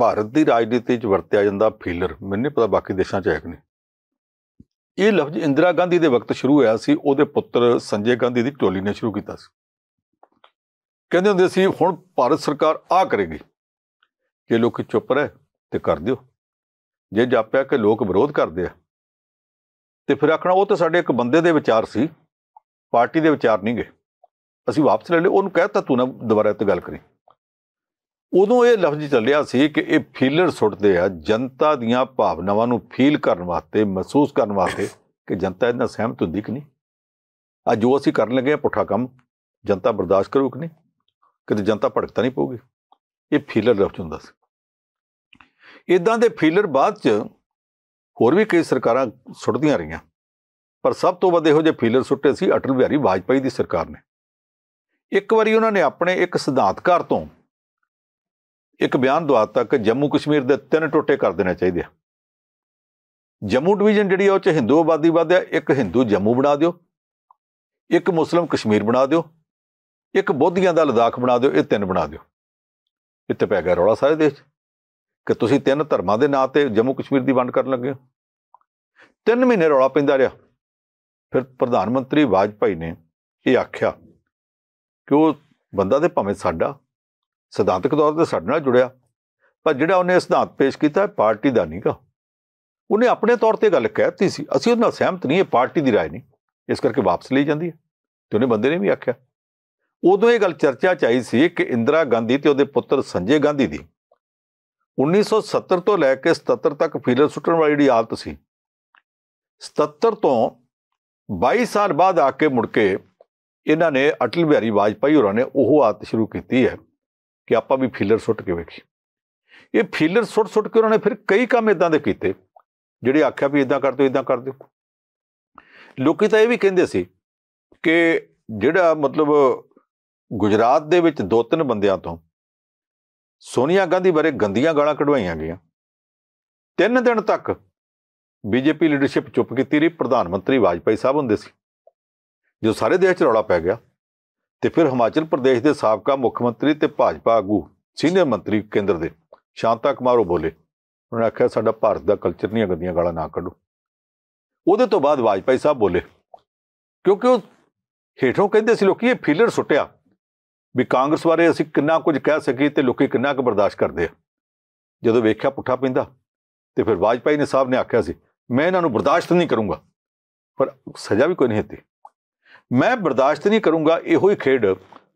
ਭਾਰਤ ਦੀ ਰਾਜਨੀਤੀ 'ਚ ਵਰਤਿਆ ਜਾਂਦਾ ਫੀਲਰ ਮੈਨੂੰ ਨਹੀਂ ਪਤਾ ਬਾਕੀ ਦੇਸ਼ਾਂ 'ਚ ਹੈ ਕਿ ਨਹੀਂ ਇਹ ਲਫ਼ਜ਼ ਇੰਦਰਾ ਗਾਂਧੀ ਦੇ ਵਕਤ ਸ਼ੁਰੂ ਹੋਇਆ ਸੀ ਉਹਦੇ ਪੁੱਤਰ ਸੰਜੇ ਗਾਂਧੀ ਦੀ ਟੋਲੀ ਨੇ ਸ਼ੁਰੂ ਕੀਤਾ ਸੀ ਕਹਿੰਦੇ ਹੁੰਦੇ ਸੀ ਹੁਣ ਭਾਰਤ ਸਰਕਾਰ ਆ ਕਰੇਗੀ ਜੇ ਲੋਕ ਚੁੱਪ ਰਹਿ ਤੇ ਕਰ ਦਿਓ ਜੇ ਜਾਪਿਆ ਕਿ ਲੋਕ ਵਿਰੋਧ ਕਰਦੇ ਆ ਤੇ ਫਿਰ ਆਖਣਾ ਉਹ ਤਾਂ ਸਾਡੇ ਇੱਕ ਬੰਦੇ ਦੇ ਵਿਚਾਰ ਸੀ ਪਾਰਟੀ ਦੇ ਵਿਚਾਰ ਨਹੀਂ ਅਸੀਂ ਵਾਪਸ ਲੈ ਲਏ ਉਹਨੂੰ ਕਹਿਤਾ ਤੂੰ ਨਾ ਦੁਬਾਰਾ ਤੇ ਗੱਲ ਕਰੀ ਉਦੋਂ ਇਹ ਲਫ਼ਜ਼ ਚੱਲ ਰਿਹਾ ਸੀ ਕਿ ਇਹ ਫੀਲਰ ਸੁੱਟਦੇ ਆ ਜਨਤਾ ਦੀਆਂ ਭਾਵਨਾਵਾਂ ਨੂੰ ਫੀਲ ਕਰਨ ਵਾਸਤੇ ਮਹਿਸੂਸ ਕਰਨ ਵਾਸਤੇ ਕਿ ਜਨਤਾ ਇਹਨਾਂ ਸਹਿਮਤ ਹੁੰਦੀ ਕਿ ਨਹੀਂ ਆ ਜੋ ਅਸੀਂ ਕਰਨ ਲੱਗੇ ਆ ਪੁੱਠਾ ਕੰਮ ਜਨਤਾ ਬਰਦਾਸ਼ਤ ਕਰੂ ਕਿ ਨਹੀਂ ਕਿਤੇ ਜਨਤਾ ਭੜਕਤਾ ਨਹੀਂ ਪਊਗੀ ਇਹ ਫੀਲਰ ਲਫ਼ਜ਼ ਹੁੰਦਾ ਸੀ ਇਦਾਂ ਦੇ ਫੀਲਰ ਬਾਅਦ ਚ ਹੋਰ ਵੀ ਕਈ ਸਰਕਾਰਾਂ ਸੁੱਟਦੀਆਂ ਰਹੀਆਂ ਪਰ ਸਭ ਤੋਂ ਵੱਧ ਇਹੋ ਜਿਹੇ ਫੀਲਰ ਸੁੱਟੇ ਸੀ ਅਟਲ ਬਿਹਾਰੀ ਵਾਜਪਾਈ ਦੀ ਸਰਕਾਰ ਨੇ ਇੱਕ ਵਾਰੀ ਉਹਨਾਂ ਨੇ ਆਪਣੇ ਇੱਕ ਸਿਧਾਂਤਕਾਰ ਤੋਂ ਇੱਕ ਬਿਆਨ ਦਵਾਤਾ ਕਿ ਜੰਮੂ ਕਸ਼ਮੀਰ ਦੇ ਤਿੰਨ ਟੋਟੇ ਕਰ ਦੇਣਾ ਚਾਹੀਦੇ ਆ ਜੰਮੂ ਡਿਵੀਜ਼ਨ ਜਿਹੜੀ ਉਹ ਚ ਹਿੰਦੂ ਆਬਾਦੀ ਵਧਿਆ ਇੱਕ ਹਿੰਦੂ ਜੰਮੂ ਬਣਾ ਦਿਓ ਇੱਕ ਮੁਸਲਮ ਕਸ਼ਮੀਰ ਬਣਾ ਦਿਓ ਇੱਕ ਬੋਧੀਆਂ ਦਾ ਲਦਾਖ ਬਣਾ ਦਿਓ ਇਹ ਤਿੰਨ ਬਣਾ ਦਿਓ ਇੱਥੇ ਪੈ ਗਿਆ ਰੌਲਾ ਸਾਰੇ ਦੇਸ਼ ਕਿ ਤੁਸੀਂ ਤਿੰਨ ਧਰਮਾਂ ਦੇ ਨਾਂ ਤੇ ਜੰਮੂ ਕਸ਼ਮੀਰ ਦੀ ਵੰਡ ਕਰਨ ਲੱਗੇ ਤਿੰਨ ਮਹੀਨੇ ਰੌਲਾ ਪੈਂਦਾ ਰਿਹਾ ਫਿਰ ਪ੍ਰਧਾਨ ਮੰਤਰੀ ਵਾਜਪਾਈ ਨੇ ਇਹ ਆਖਿਆ ਕਿ ਉਹ ਬੰਦਾ ਤੇ ਭਾਵੇਂ ਸਾਡਾ ਸਿਧਾਂਤਕ ਤੌਰ ਤੇ ਸਾਡੇ ਨਾਲ ਜੁੜਿਆ ਪਰ ਜਿਹੜਾ ਉਹਨੇ ਸਿਧਾਂਤ ਪੇਸ਼ ਕੀਤਾ ਪਾਰਟੀ ਦਾ ਨਹੀਂਗਾ ਉਹਨੇ ਆਪਣੇ ਤੌਰ ਤੇ ਗੱਲ ਕਹਿਤੀ ਸੀ ਅਸੀਂ ਉਹਦੇ ਨਾਲ ਸਹਿਮਤ ਨਹੀਂ ਇਹ ਪਾਰਟੀ ਦੀ رائے ਨਹੀਂ ਇਸ ਕਰਕੇ ਵਾਪਸ ਲਈ ਜਾਂਦੀ ਹੈ ਤੇ ਉਹਨੇ ਬੰਦੇ ਨੇ ਵੀ ਆਖਿਆ ਉਦੋਂ ਇਹ ਗੱਲ ਚਰਚਾ ਚਾਈ ਸੀ ਕਿ ਇੰਦਰਾ ਗਾਂਧੀ ਤੇ ਉਹਦੇ ਪੁੱਤਰ ਸੰਜੇ ਗਾਂਧੀ ਦੀ 1970 ਤੋਂ ਲੈ ਕੇ 77 ਤੱਕ ਫੀਲਰ ਸੁੱਟਣ ਵਾਲੀ ਜਿਹੜੀ ਹਾਲਤ ਸੀ 77 ਤੋਂ 22 ਸਾਲ ਬਾਅਦ ਆ ਕੇ ਮੁੜ ਕੇ ਇਹਨਾਂ ਨੇ ਅਟਲ ਬਿਹਾਰੀ ਵਾਜਪਾਈ ਹੋਰਾਂ ਨੇ ਉਹ ਆਦਤ ਸ਼ੁਰੂ ਕੀਤੀ ਹੈ ਕਿ ਆਪਾਂ ਵੀ ਫੀਲਰ ਸੁੱਟ ਕੇ ਵੇਖੀ ਇਹ ਫੀਲਰ ਸੁੱਟ ਸੁੱਟ ਕੇ ਉਹਨਾਂ ਨੇ ਫਿਰ ਕਈ ਕੰਮ ਇਦਾਂ ਦੇ ਕੀਤੇ ਜਿਹੜੇ ਆਖਿਆ ਵੀ ਇਦਾਂ ਕਰ ਦਿਓ ਇਦਾਂ ਕਰ ਦਿਓ ਲੋਕੀ ਤਾਂ ਇਹ ਵੀ ਕਹਿੰਦੇ ਸੀ ਕਿ ਜਿਹੜਾ ਮਤਲਬ ਗੁਜਰਾਤ ਦੇ ਵਿੱਚ ਦੋ ਤਿੰਨ ਬੰਦਿਆਂ ਤੋਂ ਸੋਨੀਆ ਗਾਂਧੀ ਬਾਰੇ ਗੰਦੀਆਂ ਗਾਲਾਂ ਕਢਵਾਈਆਂ ਗਈਆਂ ਤਿੰਨ ਦਿਨ ਤੱਕ ਬੀਜੇਪੀ ਲੀਡਰਸ਼ਿਪ ਚੁੱਪ ਕੀਤੀ ਰਹੀ ਪ੍ਰਧਾਨ ਮੰਤਰੀ ਵਾਜਪਾਈ ਸਾਹਿਬ ਹੁੰਦੇ ਸੀ ਜੋ ਸਾਰੇ ਦੇਸ਼ 'ਚ ਰੌਲਾ ਪੈ ਗਿਆ ਤੇ ਫਿਰ ਹਿਮਾਚਲ ਪ੍ਰਦੇਸ਼ ਦੇ ਸਾਬਕਾ ਮੁੱਖ ਮੰਤਰੀ ਤੇ ਭਾਜਪਾ ਆਗੂ ਸੀਨੀਅਰ ਮੰਤਰੀ ਕੇਂਦਰ ਦੇ ਸ਼ਾਂਤਾ ਕੁਮਾਰੋ ਬੋਲੇ ਉਹਨਾਂ ਆਖਿਆ ਸਾਡਾ ਭਾਰਤ ਦਾ ਕਲਚਰ ਨਹੀਂ ਗੱਦੀਆਂ ਗਾਲਾਂ ਨਾ ਕੱਢੋ ਉਹਦੇ ਤੋਂ ਬਾਅਦ ਵਾਜਪਾਈ ਸਾਹਿਬ ਬੋਲੇ ਕਿਉਂਕਿ ਉਹ ਹੇਠੋਂ ਕਹਿੰਦੇ ਸੀ ਲੋਕੀ ਇਹ ਫੀਲਰ ਸੁੱਟਿਆ ਵੀ ਕਾਂਗਰਸ ਬਾਰੇ ਅਸੀਂ ਕਿੰਨਾ ਕੁਝ ਕਹਿ ਸਕੀ ਤੇ ਲੋਕੀ ਕਿੰਨਾ ਕੁ ਬਰਦਾਸ਼ਤ ਕਰਦੇ ਆ ਜਦੋਂ ਵੇਖਿਆ ਪੁੱਠਾ ਪਿੰਦਾ ਤੇ ਫਿਰ ਵਾਜਪਾਈ ਨੇ ਸਾਹਿਬ ਨੇ ਆਖਿਆ ਸੀ ਮੈਂ ਇਹਨਾਂ ਨੂੰ ਬਰਦਾਸ਼ਤ ਨਹੀਂ ਕਰੂੰਗਾ ਪਰ ਸਜ਼ਾ ਵੀ ਕੋਈ ਨਹੀਂ ਦਿੱਤੀ ਮੈਂ ਬਰਦਾਸ਼ਤ ਨਹੀਂ ਕਰੂੰਗਾ ਇਹੋ ਹੀ ਖੇਡ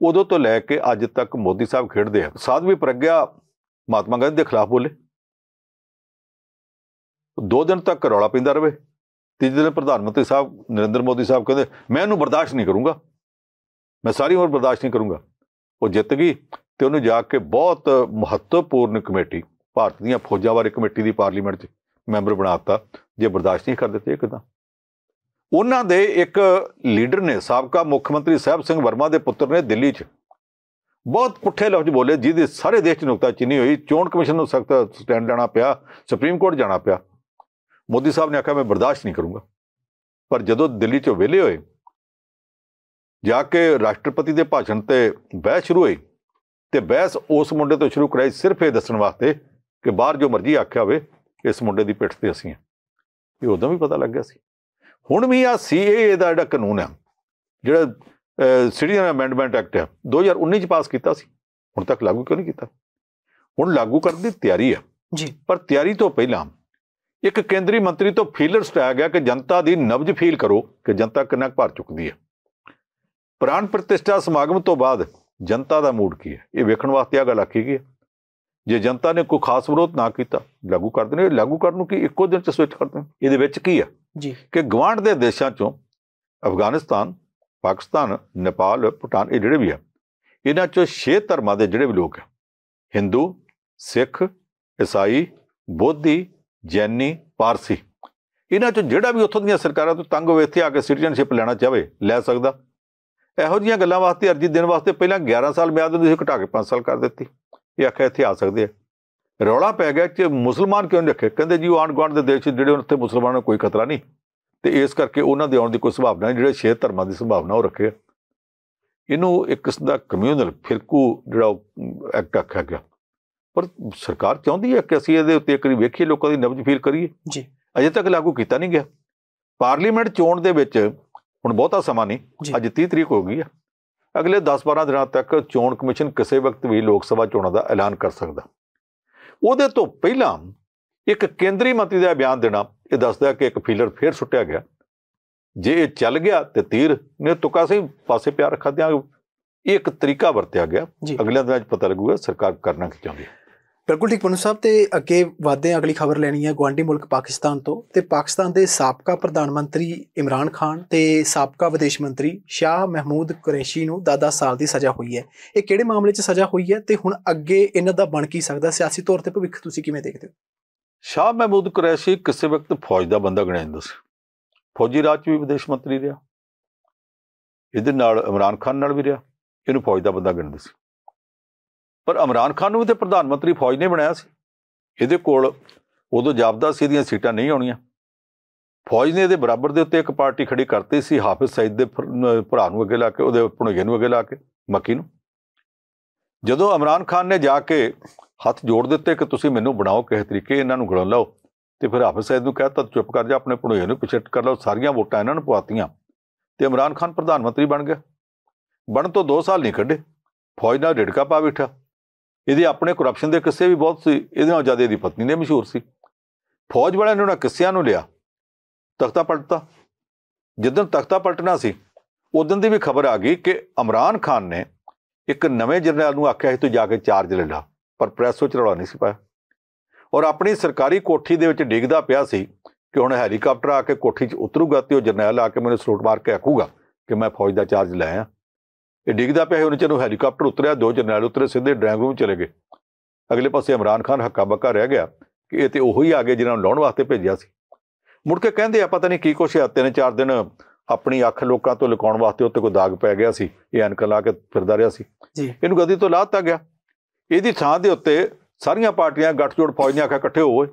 ਉਦੋਂ ਤੋਂ ਲੈ ਕੇ ਅੱਜ ਤੱਕ ਮੋਦੀ ਸਾਹਿਬ ਖੇਡਦੇ ਆ ਸਾਧਵੀ ਪ੍ਰਗਿਆ ਮਹਾਤਮਾ ਗਾਂਧੀ ਦੇ ਖਿਲਾਫ ਬੋਲੇ ਦੋ ਦਿਨ ਤੱਕ ਰੌਲਾ ਪਿੰਦਾ ਰਵੇ ਤੀਜੇ ਦਿਨ ਪ੍ਰਧਾਨ ਮੰਤਰੀ ਸਾਹਿਬ ਨਰਿੰਦਰ ਮੋਦੀ ਸਾਹਿਬ ਕਹਿੰਦੇ ਮੈਂ ਇਹਨੂੰ ਬਰਦਾਸ਼ਤ ਨਹੀਂ ਕਰੂੰਗਾ ਮੈਂ ਸਾਰੀ ਉਮਰ ਬਰਦਾਸ਼ਤ ਨਹੀਂ ਕਰੂੰਗਾ ਉਹ ਜਿੱਤ ਗਈ ਤੇ ਉਹਨੂੰ ਜਾ ਕੇ ਬਹੁਤ ਮਹੱਤਵਪੂਰਨ ਕਮੇਟੀ ਭਾਰਤ ਦੀਆਂ ਫੌਜਾਂ ਬਾਰੇ ਕਮੇਟੀ ਦੀ ਪਾਰਲੀਮੈਂਟ 'ਚ ਮੈਂਬਰ ਬਣਾਤਾ ਜੇ ਬਰਦਾਸ਼ਤ ਨਹੀਂ ਕਰਦੇ ਤੇ ਕਿਦਾਂ ਉਹਨਾਂ ਦੇ ਇੱਕ ਲੀਡਰ ਨੇ ਸਾਬਕਾ ਮੁੱਖ ਮੰਤਰੀ ਸਹਿਬ ਸਿੰਘ ਵਰਮਾ ਦੇ ਪੁੱਤਰ ਨੇ ਦਿੱਲੀ 'ਚ ਬਹੁਤ ਪੁੱਠੇ ਲਫ਼ਜ਼ ਬੋਲੇ ਜਿਹਦੇ ਸਾਰੇ ਦੇਸ਼ 'ਚ ਨੁਕਤਾ ਚਿੰਨੀ ਹੋਈ ਚੋਣ ਕਮਿਸ਼ਨ ਨੂੰ ਸਖਤ ਸਟੈਂਡ ਲੈਣਾ ਪਿਆ ਸੁਪਰੀਮ ਕੋਰਟ ਜਾਣਾ ਪਿਆ ਮੋਦੀ ਸਾਹਿਬ ਨੇ ਆਖਿਆ ਮੈਂ ਬਰਦਾਸ਼ਤ ਨਹੀਂ ਕਰੂੰਗਾ ਪਰ ਜਦੋਂ ਦਿੱਲੀ 'ਚੋਂ ਵਿਲੇ ਹੋਏ ਜਾ ਕੇ ਰਾਸ਼ਟਰਪਤੀ ਦੇ ਭਾਸ਼ਣ ਤੇ ਬਹਿਸ ਸ਼ੁਰੂ ਹੋਈ ਤੇ ਬਹਿਸ ਉਸ ਮੁੰਡੇ ਤੋਂ ਸ਼ੁਰੂ ਕਰਾਈ ਸਿਰਫ ਇਹ ਦੱਸਣ ਵਾਸਤੇ ਕਿ ਬਾਹਰ ਜੋ ਮਰਜ਼ੀ ਆਖਿਆ ਹੋਵੇ ਇਸ ਮੁੰਡੇ ਦੀ ਪਿੱਠ ਤੇ ਅਸੀਂ ਇਹ ਉਦੋਂ ਵੀ ਪਤਾ ਲੱਗ ਗਿਆ ਸੀ ਹੁਣ ਵੀ ਆ ਸੀਏਏ ਦਾ ਜਿਹੜਾ ਕਾਨੂੰਨ ਆ ਜਿਹੜਾ ਸਿਟੀਜ਼ਨ ਅਮੈਂਡਮੈਂਟ ਐਕਟ ਆ 2019 ਚ ਪਾਸ ਕੀਤਾ ਸੀ ਹੁਣ ਤੱਕ ਲਾਗੂ ਕਿਉਂ ਨਹੀਂ ਕੀਤਾ ਹੁਣ ਲਾਗੂ ਕਰਨ ਦੀ ਤਿਆਰੀ ਆ ਜੀ ਪਰ ਤਿਆਰੀ ਤੋਂ ਪਹਿਲਾਂ ਇੱਕ ਕੇਂਦਰੀ ਮੰਤਰੀ ਤੋਂ ਫੀਲਰ ਸਟੈਗ ਗਿਆ ਕਿ ਜਨਤਾ ਦੀ ਨਬਜ ਫੀਲ ਕਰੋ ਕਿ ਜਨਤਾ ਕਿੰਨਾ ਭਰ ਚੁੱਕਦੀ ਹੈ ਪ੍ਰਾਣ ਪ੍ਰਤਿਸ਼ਠਾ ਸਮਾਗਮ ਤੋਂ ਬਾਅਦ ਜਨਤਾ ਦਾ ਮੂਡ ਕੀ ਹੈ ਇਹ ਵੇਖਣ ਵਾਸਤੇ ਆ ਗੱਲ ਆਖੀ ਗਈ ਜੇ ਜਨਤਾ ਨੇ ਕੋਈ ਖਾਸ ਵਿਰੋਧ ਨਾ ਕੀਤਾ ਲਾਗੂ ਕਰ ਦੇਣੇ ਲਾਗੂ ਕਰਨ ਨੂੰ ਕੀ ਇੱਕੋ ਦਿਨ ਚ ਸਵਿਚ ਕਰਦੇ ਇਹਦੇ ਵਿੱਚ ਕੀ ਹੈ ਜੀ ਕਿ ਗਵਾਂਡ ਦੇ ਦੇਸ਼ਾਂ ਚੋਂ ਅਫਗਾਨਿਸਤਾਨ ਪਾਕਿਸਤਾਨ ਨੇਪਾਲ ਭੂਟਾਨ ਇਹ ਜਿਹੜੇ ਵੀ ਆ ਇਹਨਾਂ ਚੋਂ ਛੇ ਧਰਮਾਂ ਦੇ ਜਿਹੜੇ ਵੀ ਲੋਕ ਆ ਹਿੰਦੂ ਸਿੱਖ ਈਸਾਈ ਬੋਧੀ ਜੈਨੀ ਪਾਰਸੀ ਇਹਨਾਂ ਚੋਂ ਜਿਹੜਾ ਵੀ ਉੱਥੋਂ ਦੀਆਂ ਸਰਕਾਰਾਂ ਤੋਂ ਤੰਗ ਹੋਵੇ ਇੱਥੇ ਆ ਕੇ ਸਿਟੀਜ਼ਨਸ਼ਿਪ ਲੈਣਾ ਚਾਵੇ ਲੈ ਸਕਦਾ ਇਹੋ ਜੀਆਂ ਗੱਲਾਂ ਵਾਸਤੇ ਅਰਜੀ ਦੇਣ ਵਾਸਤੇ ਪਹਿਲਾਂ 11 ਸਾਲ ਮਿਆਦ ਨੂੰ ਤੁਸੀਂ ਘਟਾ ਕੇ 5 ਸਾਲ ਕਰ ਦਿੱਤੀ ਇਹ ਆਖਿਆ ਇੱਥੇ ਆ ਸਕਦੇ ਆ ਰੌਲਾ ਪੈ ਗਿਆ ਕਿ ਮੁਸਲਮਾਨ ਕਿਉਂ ਰੱਖੇ ਕਹਿੰਦੇ ਜੀ ਉਹ ਆਂਡ ਗਵਾਂਡ ਦੇ ਦੇਸ਼ ਜਿਹੜੇ ਉੱਥੇ ਮੁਸਲਮਾਨਾਂ ਨੂੰ ਕੋਈ ਖਤਰਾ ਨਹੀਂ ਤੇ ਇਸ ਕਰਕੇ ਉਹਨਾਂ ਦੇ ਆਉਣ ਦੀ ਕੋਈ ਸੰਭਾਵਨਾ ਨਹੀਂ ਜਿਹੜੇ ਛੇ ਧਰਮਾਂ ਦੀ ਸੰਭਾਵਨਾ ਉਹ ਰੱਖੇ ਇਹਨੂੰ ਇੱਕ ਕਿਸਮ ਦਾ ਕਮਿਊਨਲ ਫਿਰਕੂ ਜਿਹੜਾ ਐਕਟ ਆਖਿਆ ਗਿਆ ਪਰ ਸਰਕਾਰ ਚਾਹੁੰਦੀ ਹੈ ਕਿ ਅਸੀਂ ਇਹਦੇ ਉੱਤੇ ਇੱਕ ਵਾਰੀ ਵੇਖੀਏ ਲੋਕਾਂ ਦੀ ਨਬਜ ਫੀਲ ਕਰੀਏ ਜੀ ਅਜੇ ਤੱਕ ਲਾਗੂ ਕੀਤਾ ਨਹੀਂ ਗਿਆ ਪਾਰਲੀਮੈਂਟ ਚੋਣ ਦੇ ਵਿੱਚ ਹੁਣ ਬਹੁਤਾ ਸਮਾਂ ਨਹੀਂ ਅੱਜ 30 ਤਰੀਕ ਹੋ ਗਈ ਹੈ ਅਗਲੇ 10-12 ਦਿਨਾਂ ਤੱਕ ਚੋਣ ਕਮਿਸ਼ਨ ਕਿਸੇ ਵਕਤ ਵੀ ਲੋਕ ਸਭਾ ਚੋਣਾਂ ਦਾ ਐਲਾਨ ਕਰ ਸਕਦਾ ਉਹਦੇ ਤੋਂ ਪਹਿਲਾਂ ਇੱਕ ਕੇਂਦਰੀ ਮੰਤਰੀ ਦਾ ਬਿਆਨ ਦੇਣਾ ਇਹ ਦੱਸਦਾ ਕਿ ਇੱਕ ਫੀਲਰ ਫੇਰ ਸੁੱਟਿਆ ਗਿਆ ਜੇ ਇਹ ਚੱਲ ਗਿਆ ਤੇ ਤੀਰ ਨੇ ਤੁਕਾ ਸਹੀ ਪਾਸੇ ਪਿਆ ਰੱਖਾ ਦਿਆਂ ਇਹ ਇੱਕ ਤਰੀਕਾ ਵਰਤਿਆ ਗਿਆ ਅਗਲੇ ਦਿਨਾਂ 'ਚ ਪਤਾ ਲੱਗੂਗਾ ਸਰਕਾਰ ਕਰਨਾ ਕੀ ਚਾਹੁੰਦੀ ਹੈ ਬਿਲਕੁਲ ਠੀਕ ਮਨੂ ਸਾਹਿਬ ਤੇ ਅੱਗੇ ਵਾਦੇ ਅਗਲੀ ਖਬਰ ਲੈਣੀ ਹੈ ਗਵਾਂਡੀ ਮੁਲਕ ਪਾਕਿਸਤਾਨ ਤੋਂ ਤੇ ਪਾਕਿਸਤਾਨ ਦੇ ਸਾਬਕਾ ਪ੍ਰਧਾਨ ਮੰਤਰੀ ਇਮਰਾਨ ਖਾਨ ਤੇ ਸਾਬਕਾ ਵਿਦੇਸ਼ ਮੰਤਰੀ ਸ਼ਾਹ ਮਹਿਮੂਦ ਕੁਰੈਸ਼ੀ ਨੂੰ 10 ਸਾਲ ਦੀ ਸਜ਼ਾ ਹੋਈ ਹੈ ਇਹ ਕਿਹੜੇ ਮਾਮਲੇ 'ਚ ਸਜ਼ਾ ਹੋਈ ਹੈ ਤੇ ਹੁਣ ਅੱਗੇ ਇਹਨਾਂ ਦਾ ਬਣ ਕੀ ਸਕਦਾ ਸਿਆਸੀ ਤੌਰ ਤੇ ਭਵਿੱਖ ਤੁਸੀਂ ਕਿਵੇਂ ਦੇਖਦੇ ਹੋ ਸ਼ਾਹ ਮਹਿਮੂਦ ਕੁਰੈਸ਼ੀ ਕਿਸੇ ਵਕਤ ਫੌਜ ਦਾ ਬੰਦਾ ਗਿਣਿਆ ਜਾਂਦਾ ਸੀ ਫੌਜੀ ਰਾਜ 'ਚ ਵੀ ਵਿਦੇਸ਼ ਮੰਤਰੀ ਰਿਹਾ ਇਹਦੇ ਨਾਲ ਇਮਰਾਨ ਖਾਨ ਨਾਲ ਵੀ ਰਿਹਾ ਇਹਨੂੰ ਫੌਜ ਦਾ ਬੰਦਾ ਗਿਣਦੇ ਸੀ ਪਰ ਇਮਰਾਨ ਖਾਨ ਨੂੰ ਵੀ ਤੇ ਪ੍ਰਧਾਨ ਮੰਤਰੀ ਫੌਜ ਨੇ ਬਣਾਇਆ ਸੀ ਇਹਦੇ ਕੋਲ ਉਦੋਂ ਜਾਬਦਾ ਸੀ ਦੀਆਂ ਸੀਟਾਂ ਨਹੀਂ ਆਉਣੀਆਂ ਫੌਜ ਨੇ ਇਹਦੇ ਬਰਾਬਰ ਦੇ ਉੱਤੇ ਇੱਕ ਪਾਰਟੀ ਖੜੀ ਕਰਤੀ ਸੀ ਹਾਫਿਜ਼ ਸੈਦ ਦੇ ਭਰਾ ਨੂੰ ਅੱਗੇ ਲਾ ਕੇ ਉਹਦੇ ਭਣੋਗੇ ਨੂੰ ਅੱਗੇ ਲਾ ਕੇ ਮੱਕੀ ਨੂੰ ਜਦੋਂ ਇਮਰਾਨ ਖਾਨ ਨੇ ਜਾ ਕੇ ਹੱਥ ਜੋੜ ਦਿੱਤੇ ਕਿ ਤੁਸੀਂ ਮੈਨੂੰ ਬਣਾਓ ਕਿਸੇ ਤਰੀਕੇ ਇਹਨਾਂ ਨੂੰ ਗੜਾ ਲਾਓ ਤੇ ਫਿਰ ਹਾਫਿਜ਼ ਸੈਦ ਨੂੰ ਕਹਤਾ ਚੁੱਪ ਕਰ ਜਾ ਆਪਣੇ ਭਣੋਏ ਨੂੰ ਪਿਛੇਟ ਕਰ ਲਓ ਸਾਰੀਆਂ ਵੋਟਾਂ ਇਹਨਾਂ ਨੂੰ ਪਵਾਤੀਆਂ ਤੇ ਇਮਰਾਨ ਖਾਨ ਪ੍ਰਧਾਨ ਮੰਤਰੀ ਬਣ ਗਿਆ ਬਣ ਤੋਂ 2 ਸਾਲ ਨਹੀਂ ਕੱਢੇ ਫੌਜ ਨਾਲ ਢਿੜਕਾ ਪਾ ਬਿਠਾ ਇਹਦੇ ਆਪਣੇ ਕਰਪਸ਼ਨ ਦੇ ਕਿੱਸੇ ਵੀ ਬਹੁਤ ਸੀ ਇਹਦੇ ਨਾਲ ਜ਼ਿਆਦਾ ਇਹਦੀ ਪਤਨੀ ਨੇ ਮਸ਼ਹੂਰ ਸੀ ਫੌਜ ਵਾਲਿਆਂ ਨੇ ਉਹਨਾਂ ਕਿੱਸਿਆਂ ਨੂੰ ਲਿਆ ਤਖਤਾ ਪਲਟਤਾ ਜਦੋਂ ਤਖਤਾ ਪਲਟਣਾ ਸੀ ਉਦੋਂ ਦੀ ਵੀ ਖਬਰ ਆ ਗਈ ਕਿ ਇਮਰਾਨ ਖਾਨ ਨੇ ਇੱਕ ਨਵੇਂ ਜਰਨੈਲ ਨੂੰ ਆਖਿਆ ਸੀ ਤੂੰ ਜਾ ਕੇ ਚਾਰਜ ਲੈ ਲੈ ਪਰ ਪ੍ਰੈਸ ਵਿੱਚ ਰੌਲਾ ਨਹੀਂ ਸੀ ਪਾਇਆ ਔਰ ਆਪਣੀ ਸਰਕਾਰੀ ਕੋਠੀ ਦੇ ਵਿੱਚ ਡਿੱਗਦਾ ਪਿਆ ਸੀ ਕਿ ਹੁਣ ਹੈਲੀਕਾਪਟਰ ਆ ਕੇ ਕੋਠੀ 'ਚ ਉਤਰੂਗਾ ਤੇ ਉਹ ਜਰਨੈਲ ਆ ਕੇ ਮੈਨੂੰ ਸਲੂਟ ਮਾਰ ਕੇ ਆਖੂਗਾ ਕਿ ਮੈਂ ਫੌਜ ਦਾ ਚਾਰਜ ਲੈ ਆਇਆ ਇਹ ਡਿੱਗਦਾ ਪਿਆ ਹੈ ਉਹਨਾਂ ਚਿਰ ਹੈਲੀਕਾਪਟਰ ਉਤਰਿਆ ਦੋ ਜਰਨੈਲ ਉਤਰੇ ਸਿੱਧੇ ਡਰਾਇੰਗ ਰੂਮ ਚਲੇ ਗਏ ਅਗਲੇ ਪਾਸੇ ਇਮਰਾਨ ਖਾਨ ਹੱਕਾ ਬੱਕਾ ਰਹਿ ਗਿਆ ਕਿ ਇਹ ਤੇ ਉਹੀ ਆ ਗਏ ਜਿਨ੍ਹਾਂ ਨੂੰ ਲਾਉਣ ਵਾਸਤੇ ਭੇਜਿਆ ਸੀ ਮੁੜ ਕੇ ਕਹਿੰਦੇ ਆ ਪਤਾ ਨਹੀਂ ਕੀ ਕੁਛ ਆ ਤਿੰਨ ਚਾਰ ਦਿਨ ਆਪਣੀ ਅੱਖ ਲੋਕਾਂ ਤੋਂ ਲੁਕਾਉਣ ਵਾਸਤੇ ਉੱਤੇ ਕੋ ਦਾਗ ਪੈ ਗਿਆ ਸੀ ਇਹ ਐਨਕ ਲਾ ਕੇ ਫਿਰਦਾ ਰਿਹਾ ਸੀ ਇਹਨੂੰ ਗੱਦੀ ਤੋਂ ਲਾਹਤਾ ਗਿਆ ਇਹਦੀ ਥਾਂ ਦੇ ਉੱਤੇ ਸਾਰੀਆਂ ਪਾਰਟੀਆਂ ਗੱਠਜੋੜ ਫੌਜ ਨੇ ਆਖਾ ਇਕੱਠੇ ਹੋਏ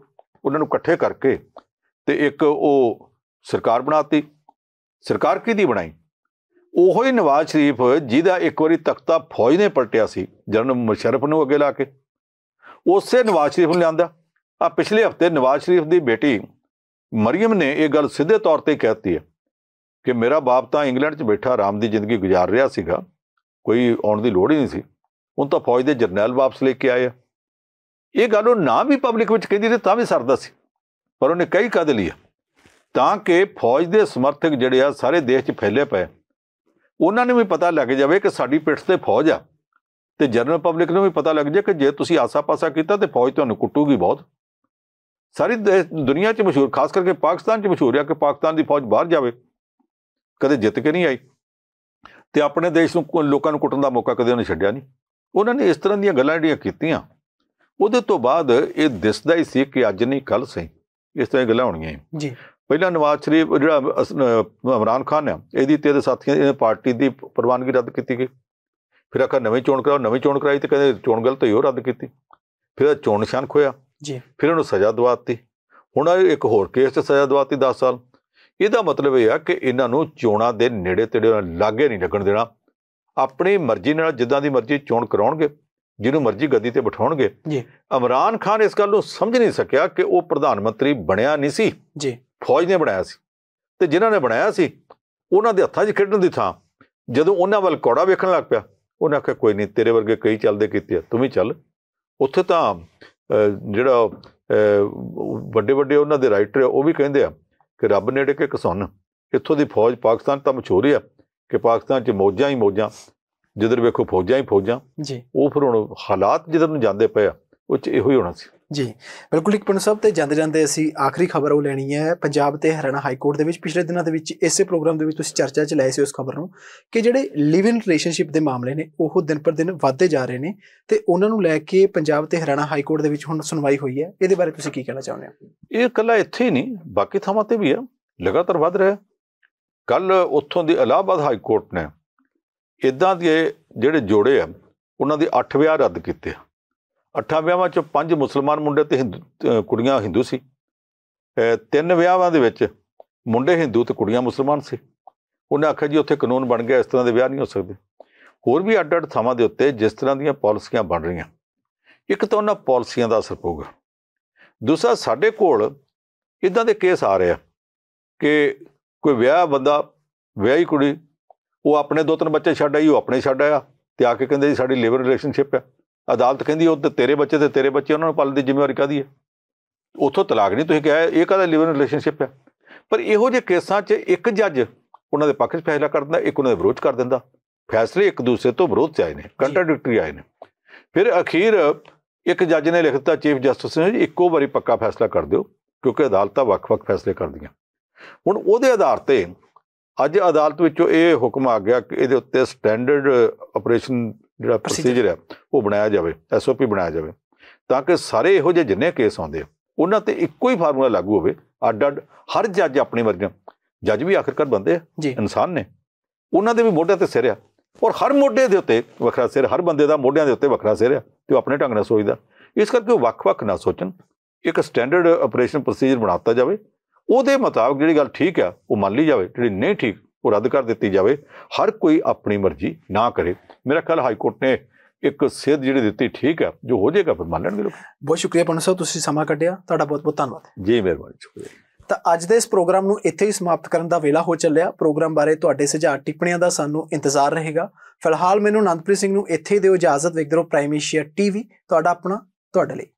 ਉਹਨਾਂ ਨੂੰ ਇਕੱਠੇ ਕਰਕੇ ਤੇ ਇੱਕ ਉਹ ਸਰਕਾਰ ਬਣਾਤੀ ਸਰਕਾਰ ਕਿਹਦੀ ਬਣਾਈ ਉਹੋ ਹੀ ਨਵਾਜ਼ ਸ਼ਰੀਫ ਜਿਹਦਾ ਇੱਕ ਵਾਰੀ ਤਖਤਾ ਫੌਜ ਨੇ ਪਲਟਿਆ ਸੀ ਜਨਰਲ ਮੁਸ਼ਰਫ ਨੂੰ ਅੱਗੇ ਲਾ ਕੇ ਉਸੇ ਨਵਾਜ਼ ਸ਼ਰੀਫ ਨੂੰ ਲਿਆਂਦਾ ਆ ਪਿਛਲੇ ਹਫਤੇ ਨਵਾਜ਼ ਸ਼ਰੀਫ ਦੀ ਬੇਟੀ ਮਰੀਮ ਨੇ ਇਹ ਗੱਲ ਸਿੱਧੇ ਤੌਰ ਤੇ ਕਹਿਤੀ ਹੈ ਕਿ ਮੇਰਾ ਬਾਪ ਤਾਂ ਇੰਗਲੈਂਡ 'ਚ ਬੈਠਾ ਆਰਾਮ ਦੀ ਜ਼ਿੰਦਗੀ ਗੁਜ਼ਾਰ ਰਿਹਾ ਸੀਗਾ ਕੋਈ ਆਉਣ ਦੀ ਲੋੜ ਹੀ ਨਹੀਂ ਸੀ ਉਹ ਤਾਂ ਫੌਜ ਦੇ ਜਰਨਲ ਵਾਪਸ ਲੈ ਕੇ ਆਏ ਇਹ ਗੱਲ ਉਹ ਨਾ ਵੀ ਪਬਲਿਕ ਵਿੱਚ ਕਹਿੰਦੀ ਤੇ ਤਾਂ ਵੀ ਸਰਦਾ ਸੀ ਪਰ ਉਹਨੇ ਕਈ ਕਦ ਲਿਆ ਤਾਂ ਕਿ ਫੌਜ ਦੇ ਸਮਰਥਕ ਜਿਹੜੇ ਆ ਸਾਰੇ ਦੇਸ਼ 'ਚ ਫੈਲੇ ਪਏ ਉਹਨਾਂ ਨੂੰ ਵੀ ਪਤਾ ਲੱਗ ਜਾਵੇ ਕਿ ਸਾਡੀ ਪਿੱਠ ਤੇ ਫੌਜ ਆ ਤੇ ਜਨਰਲ ਪਬਲਿਕ ਨੂੰ ਵੀ ਪਤਾ ਲੱਗ ਜਾਏ ਕਿ ਜੇ ਤੁਸੀਂ ਆਸਾ-ਪਾਸਾ ਕੀਤਾ ਤੇ ਫੌਜ ਤੁਹਾਨੂੰ ਕੁੱਟੂਗੀ ਬਹੁਤ ਸਾਰੀ ਦੁਨੀਆ 'ਚ ਮਸ਼ਹੂਰ ਖਾਸ ਕਰਕੇ ਪਾਕਿਸਤਾਨ 'ਚ ਮਸ਼ਹੂਰ ਆ ਕਿ ਪਾਕਿਸਤਾਨ ਦੀ ਫੌਜ ਬਾਹਰ ਜਾਵੇ ਕਦੇ ਜਿੱਤ ਕੇ ਨਹੀਂ ਆਈ ਤੇ ਆਪਣੇ ਦੇਸ਼ ਨੂੰ ਲੋਕਾਂ ਨੂੰ ਕੁੱਟਣ ਦਾ ਮੌਕਾ ਕਦੇ ਉਹਨੇ ਛੱਡਿਆ ਨਹੀਂ ਉਹਨਾਂ ਨੇ ਇਸ ਤਰ੍ਹਾਂ ਦੀਆਂ ਗੱਲਾਂ ਜਿਹੜੀਆਂ ਕੀਤੀਆਂ ਉਹਦੇ ਤੋਂ ਬਾਅਦ ਇਹ ਦਿਸਦਾ ਹੀ ਸੀ ਕਿ ਅੱਜ ਨਹੀਂ ਕੱਲ ਸਹੀ ਇਸ ਤਰ੍ਹਾਂ ਗੱਲਾਂ ਹੋਣਗੀਆਂ ਜੀ ਪਹਿਲਾਂ ਨਵਾਜ਼ ਸ਼ਰੀਫ ਜਿਹੜਾ ਇਮਰਾਨ ਖਾਨ ਨੇ ਇਹਦੀ ਤੇ ਦੇ ਸਾਥੀਆਂ ਨੇ ਪਾਰਟੀ ਦੀ ਪ੍ਰਵਾਨਗੀ ਰੱਦ ਕੀਤੀ ਗਈ ਫਿਰ ਆਖਰ ਨਵੀਂ ਚੋਣ ਕਰਾਓ ਨਵੀਂ ਚੋਣ ਕਰਾਈ ਤੇ ਕਹਿੰਦੇ ਚੋਣ ਗਲਤ ਹੋਈ ਉਹ ਰੱਦ ਕੀਤੀ ਫਿਰ ਚੋਣ ਨਿਸ਼ਾਨ ਖੋਇਆ ਜੀ ਫਿਰ ਉਹਨੂੰ ਸਜ਼ਾ ਦਵਾਤੀ ਹੁਣ ਇੱਕ ਹੋਰ ਕੇਸ ਤੇ ਸਜ਼ਾ ਦਵਾਤੀ 10 ਸਾਲ ਇਹਦਾ ਮਤਲਬ ਇਹ ਆ ਕਿ ਇਹਨਾਂ ਨੂੰ ਚੋਣਾਂ ਦੇ ਨੇੜੇ ਤੇੜੇ ਲਾਗੇ ਨਹੀਂ ਲੱਗਣ ਦੇਣਾ ਆਪਣੀ ਮਰਜ਼ੀ ਨਾਲ ਜਿੱਦਾਂ ਦੀ ਮਰਜ਼ੀ ਚੋਣ ਕਰਾਉਣਗੇ ਜਿਹਨੂੰ ਮਰਜ਼ੀ ਗੱਦੀ ਤੇ ਬਿਠਾਉਣਗੇ ਜੀ ਇਮਰਾਨ ਖਾਨ ਇਸ ਗੱਲ ਨੂੰ ਸਮਝ ਨਹੀਂ ਸਕਿਆ ਕਿ ਉਹ ਪ੍ਰਧਾਨ ਮੰਤਰੀ ਬਣਿਆ ਨਹੀਂ ਸੀ ਜੀ ਫੌਜ ਨੇ ਬਣਾਇਆ ਸੀ ਤੇ ਜਿਨ੍ਹਾਂ ਨੇ ਬਣਾਇਆ ਸੀ ਉਹਨਾਂ ਦੇ ਹੱਥਾਂ 'ਚ ਖੇਡਣ ਦੀ ਥਾਂ ਜਦੋਂ ਉਹਨਾਂ ਵੱਲ ਕੋੜਾ ਵੇਖਣ ਲੱਗ ਪਿਆ ਉਹਨਾਂ ਆਖਿਆ ਕੋਈ ਨਹੀਂ ਤੇਰੇ ਵਰਗੇ ਕਈ ਚੱਲਦੇ ਕੀਤੇ ਤੂੰ ਵੀ ਚੱਲ ਉੱਥੇ ਤਾਂ ਜਿਹੜਾ ਵੱਡੇ ਵੱਡੇ ਉਹਨਾਂ ਦੇ ਰਾਈਟਰ ਉਹ ਵੀ ਕਹਿੰਦੇ ਆ ਕਿ ਰੱਬ ਨੇੜੇ ਕਿ ਕਸਨ ਇੱਥੋਂ ਦੀ ਫੌਜ ਪਾਕਿਸਤਾਨ ਤਾਂ ਮਸ਼ਹੂਰ ਆ ਕਿ ਪਾਕਿਸਤਾਨ 'ਚ ਮੋਜਾਂ ਹੀ ਮੋਜਾਂ ਜਿੱਧਰ ਵੇਖੋ ਫੌਜਾਂ ਹੀ ਫੌਜਾਂ ਜੀ ਉਹ ਫਿਰ ਹੁਣ ਹਾਲਾਤ ਜਿੱਧਰ ਨੂੰ ਜਾਂਦੇ ਪਏ ਆ ਉਹ 'ਚ ਇਹੋ ਹੀ ਹੋਣਾ ਸੀ ਜੀ ਬਿਲਕੁਲ ਇੱਕ ਪਿੰਡ ਸਾਹਿਬ ਤੇ ਜਾਂਦੇ ਜਾਂਦੇ ਅਸੀਂ ਆਖਰੀ ਖਬਰ ਉਹ ਲੈਣੀ ਹੈ ਪੰਜਾਬ ਤੇ ਹਰਿਆਣਾ ਹਾਈ ਕੋਰਟ ਦੇ ਵਿੱਚ ਪਿਛਲੇ ਦਿਨਾਂ ਦੇ ਵਿੱਚ ਇਸੇ ਪ੍ਰੋਗਰਾਮ ਦੇ ਵਿੱਚ ਤੁਸੀਂ ਚਰਚਾ ਚ ਲਾਏ ਸੀ ਉਸ ਖਬਰ ਨੂੰ ਕਿ ਜਿਹੜੇ ਲਿਵ ਇਨ ਰਿਲੇਸ਼ਨਸ਼ਿਪ ਦੇ ਮਾਮਲੇ ਨੇ ਉਹ ਦਿਨ ਪਰ ਦਿਨ ਵਧਦੇ ਜਾ ਰਹੇ ਨੇ ਤੇ ਉਹਨਾਂ ਨੂੰ ਲੈ ਕੇ ਪੰਜਾਬ ਤੇ ਹਰਿਆਣਾ ਹਾਈ ਕੋਰਟ ਦੇ ਵਿੱਚ ਹੁਣ ਸੁਣਵਾਈ ਹੋਈ ਹੈ ਇਹਦੇ ਬਾਰੇ ਤੁਸੀਂ ਕੀ ਕਹਿਣਾ ਚਾਹੁੰਦੇ ਹੋ ਇਹ ਇਕੱਲਾ ਇੱਥੇ ਹੀ ਨਹੀਂ ਬਾਕੀ ਥਾਵਾਂ ਤੇ ਵੀ ਹੈ ਲਗਾਤਾਰ ਵਧ ਰਿਹਾ ਕੱਲ ਉੱਥੋਂ ਦੀ ਇਲਾਹਾਬਾਦ ਹਾਈ ਕੋਰਟ ਨੇ ਇਦਾਂ ਦੇ ਜਿਹੜੇ ਜੋੜੇ ਆ ਉਹਨਾਂ ਦੇ 8 ਵਿਆਹ ਰੱਦ ਕੀਤੇ ਆ ਅੱਠਾਂ ਵਿਆਹਾਂ ਚੋਂ ਪੰਜ ਮੁਸਲਮਾਨ ਮੁੰਡੇ ਤੇ ਹਿੰਦੂ ਕੁੜੀਆਂ ਹਿੰਦੂ ਸੀ ਤਿੰਨ ਵਿਆਹਾਂ ਦੇ ਵਿੱਚ ਮੁੰਡੇ ਹਿੰਦੂ ਤੇ ਕੁੜੀਆਂ ਮੁਸਲਮਾਨ ਸੀ ਉਹਨੇ ਆਖਿਆ ਜੀ ਉੱਥੇ ਕਾਨੂੰਨ ਬਣ ਗਿਆ ਇਸ ਤਰ੍ਹਾਂ ਦੇ ਵਿਆਹ ਨਹੀਂ ਹੋ ਸਕਦੇ ਹੋਰ ਵੀ ਅੱਡ-ਅੱਡ ਥਾਵਾਂ ਦੇ ਉੱਤੇ ਜਿਸ ਤਰ੍ਹਾਂ ਦੀਆਂ ਪਾਲਿਸੀਆਂ ਬਣ ਰਹੀਆਂ ਇੱਕ ਤਾਂ ਉਹਨਾਂ ਪਾਲਿਸੀਆਂ ਦਾ ਅਸਰ ਪਊਗਾ ਦੂਸਰਾ ਸਾਡੇ ਕੋਲ ਇਦਾਂ ਦੇ ਕੇਸ ਆ ਰਹੇ ਆ ਕਿ ਕੋਈ ਵਿਆਹ ਬੰਦਾ ਵਿਆਹੀ ਕੁੜੀ ਉਹ ਆਪਣੇ ਦੋ ਤਿੰਨ ਬੱਚੇ ਛੱਡ ਆਈ ਉਹ ਆਪਣੇ ਛੱਡ ਆਇਆ ਤੇ ਆ ਕੇ ਕਹਿੰਦੇ ਜੀ ਸਾਡੀ ਲਿਵਰ ਰਿਲੇਸ਼ਨਸ਼ਿਪ ਹੈ ਅਦਾਲਤ ਕਹਿੰਦੀ ਉਹ ਤੇ ਤੇਰੇ ਬੱਚੇ ਤੇ ਤੇਰੇ ਬੱਚੇ ਉਹਨਾਂ ਨੂੰ ਪਾਲਣ ਦੀ ਜ਼ਿੰਮੇਵਾਰੀ ਕਾਦੀ ਹੈ ਉਥੋਂ ਤਲਾਕ ਨਹੀਂ ਤੁਸੀਂ ਕਿਹਾ ਇਹ ਕਾਦਾ ਲਿਵ ਇਨ ਰਿਲੇਸ਼ਨਸ਼ਿਪ ਹੈ ਪਰ ਇਹੋ ਜਿਹੇ ਕੇਸਾਂ 'ਚ ਇੱਕ ਜੱਜ ਉਹਨਾਂ ਦੇ ਪੱਖ 'ਚ ਫੈਸਲਾ ਕਰ ਦਿੰਦਾ ਇੱਕ ਉਹਨਾਂ ਦੇ ਵਿਰੋਧ ਕਰ ਦਿੰਦਾ ਫੈਸਲੇ ਇੱਕ ਦੂਸਰੇ ਤੋਂ ਵਿਰੋਧ 'ਚ ਆਏ ਨੇ ਕੰਟਰਡਿਕਟਰੀ ਆਏ ਨੇ ਫਿਰ ਅਖੀਰ ਇੱਕ ਜੱਜ ਨੇ ਲਿਖ ਦਿੱਤਾ ਚੀਫ ਜਸਟਿਸ ਨੇ ਇੱਕੋ ਵਾਰੀ ਪੱਕਾ ਫੈਸਲਾ ਕਰ ਦਿਓ ਕਿਉਂਕਿ ਅਦਾਲਤਾਂ ਵੱਖ-ਵੱਖ ਫੈਸਲੇ ਕਰਦੀਆਂ ਹੁਣ ਉਹਦੇ ਆਧਾਰ ਤੇ ਅੱਜ ਅਦਾਲਤ ਵਿੱਚੋਂ ਇਹ ਹੁਕਮ ਆ ਗਿਆ ਕਿ ਇਹਦੇ ਉੱਤੇ ਸਟੈਂਡਰਡ ਆਪਰੇਸ਼ਨ ਜਿਹੜਾ ਪ੍ਰੋਸੀਜਰ ਹੈ ਉਹ ਬਣਾਇਆ ਜਾਵੇ ਐਸਓਪੀ ਬਣਾਇਆ ਜਾਵੇ ਤਾਂ ਕਿ ਸਾਰੇ ਇਹੋ ਜਿਹੇ ਜਿੰਨੇ ਕੇਸ ਆਉਂਦੇ ਉਹਨਾਂ ਤੇ ਇੱਕੋ ਹੀ ਫਾਰਮੂਲਾ ਲਾਗੂ ਹੋਵੇ ਅੱਡ ਅੱਡ ਹਰ ਜੱਜ ਆਪਣੇ ਵਰਗਾ ਜੱਜ ਵੀ ਆਖਰਕਾਰ ਬੰਦੇ ਆ ਇਨਸਾਨ ਨੇ ਉਹਨਾਂ ਦੇ ਵੀ ਮੋਢੇ ਤੇ ਸਿਰ ਆ ਔਰ ਹਰ ਮੋਢੇ ਦੇ ਉੱਤੇ ਵੱਖਰਾ ਸਿਰ ਹਰ ਬੰਦੇ ਦਾ ਮੋਢਿਆਂ ਦੇ ਉੱਤੇ ਵੱਖਰਾ ਸਿਰ ਆ ਤੇ ਉਹ ਆਪਣੇ ਢੰਗ ਨਾਲ ਸੋਚਦਾ ਇਸ ਕਰਕੇ ਉਹ ਵੱਖ-ਵੱਖ ਨਾ ਸੋਚਣ ਇੱਕ ਸਟੈਂਡਰਡ ਆਪਰੇਸ਼ਨ ਪ੍ਰੋਸੀਜਰ ਬਣਾਤਾ ਜਾਵੇ ਉਹਦੇ ਮੁਤਾਬਕ ਜਿਹੜੀ ਗੱਲ ਠੀਕ ਆ ਉਹ ਮੰਨ ਲਈ ਜਾਵੇ ਜਿਹੜੀ ਨਹੀਂ ਠੀਕ ਉਹ ਰੱਦ ਕਰ ਦਿੱਤੀ ਜਾਵੇ ਹਰ ਕੋਈ ਆਪਣੀ ਮਰਜ਼ੀ ਨਾ ਕਰੇ ਮੇਰਾ ਕੱਲ ਹਾਈ ਕੋਰਟ ਨੇ ਇੱਕ ਸਿੱਧ ਜਿਹੜੀ ਦਿੱਤੀ ਠੀਕ ਹੈ ਜੋ ਹੋ ਜਾਏਗਾ ਫਿਰ ਮੰਨ ਲੈਣਗੇ ਲੋਕ ਬਹੁਤ ਸ਼ੁਕਰੀਆ ਪੰਨ ਸਾਹਿਬ ਤੁਸੀਂ ਸਮਾਂ ਕੱਢਿਆ ਤੁਹਾਡਾ ਬਹੁਤ ਬਹੁਤ ਧੰਨਵਾਦ ਜੀ ਮਿਹਰਬਾਨੀ ਸ਼ੁਕਰੀਆ ਤਾਂ ਅੱਜ ਦੇ ਇਸ ਪ੍ਰੋਗਰਾਮ ਨੂੰ ਇੱਥੇ ਹੀ ਸਮਾਪਤ ਕਰਨ ਦਾ ਵੇਲਾ ਹੋ ਚੱਲਿਆ ਪ੍ਰੋਗਰਾਮ ਬਾਰੇ ਤੁਹਾਡੇ ਸੁਝਾਅ ਟਿੱਪਣੀਆਂ ਦਾ ਸਾਨੂੰ ਇੰਤਜ਼ਾਰ ਰਹੇਗਾ ਫਿਲਹਾਲ ਮੈਨੂੰ ਅਨੰਦਪ੍ਰੀਤ ਸਿੰਘ ਨੂੰ ਇੱਥੇ ਦਿਓ ਇਜਾਜ਼ਤ ਵੇਖਦੇ ਰਹੋ ਪ੍ਰਾਈਮ ਏਸ਼ੀਆ ਟੀਵੀ ਤੁਹਾਡਾ ਆਪਣਾ ਤੁਹਾਡੇ ਲਈ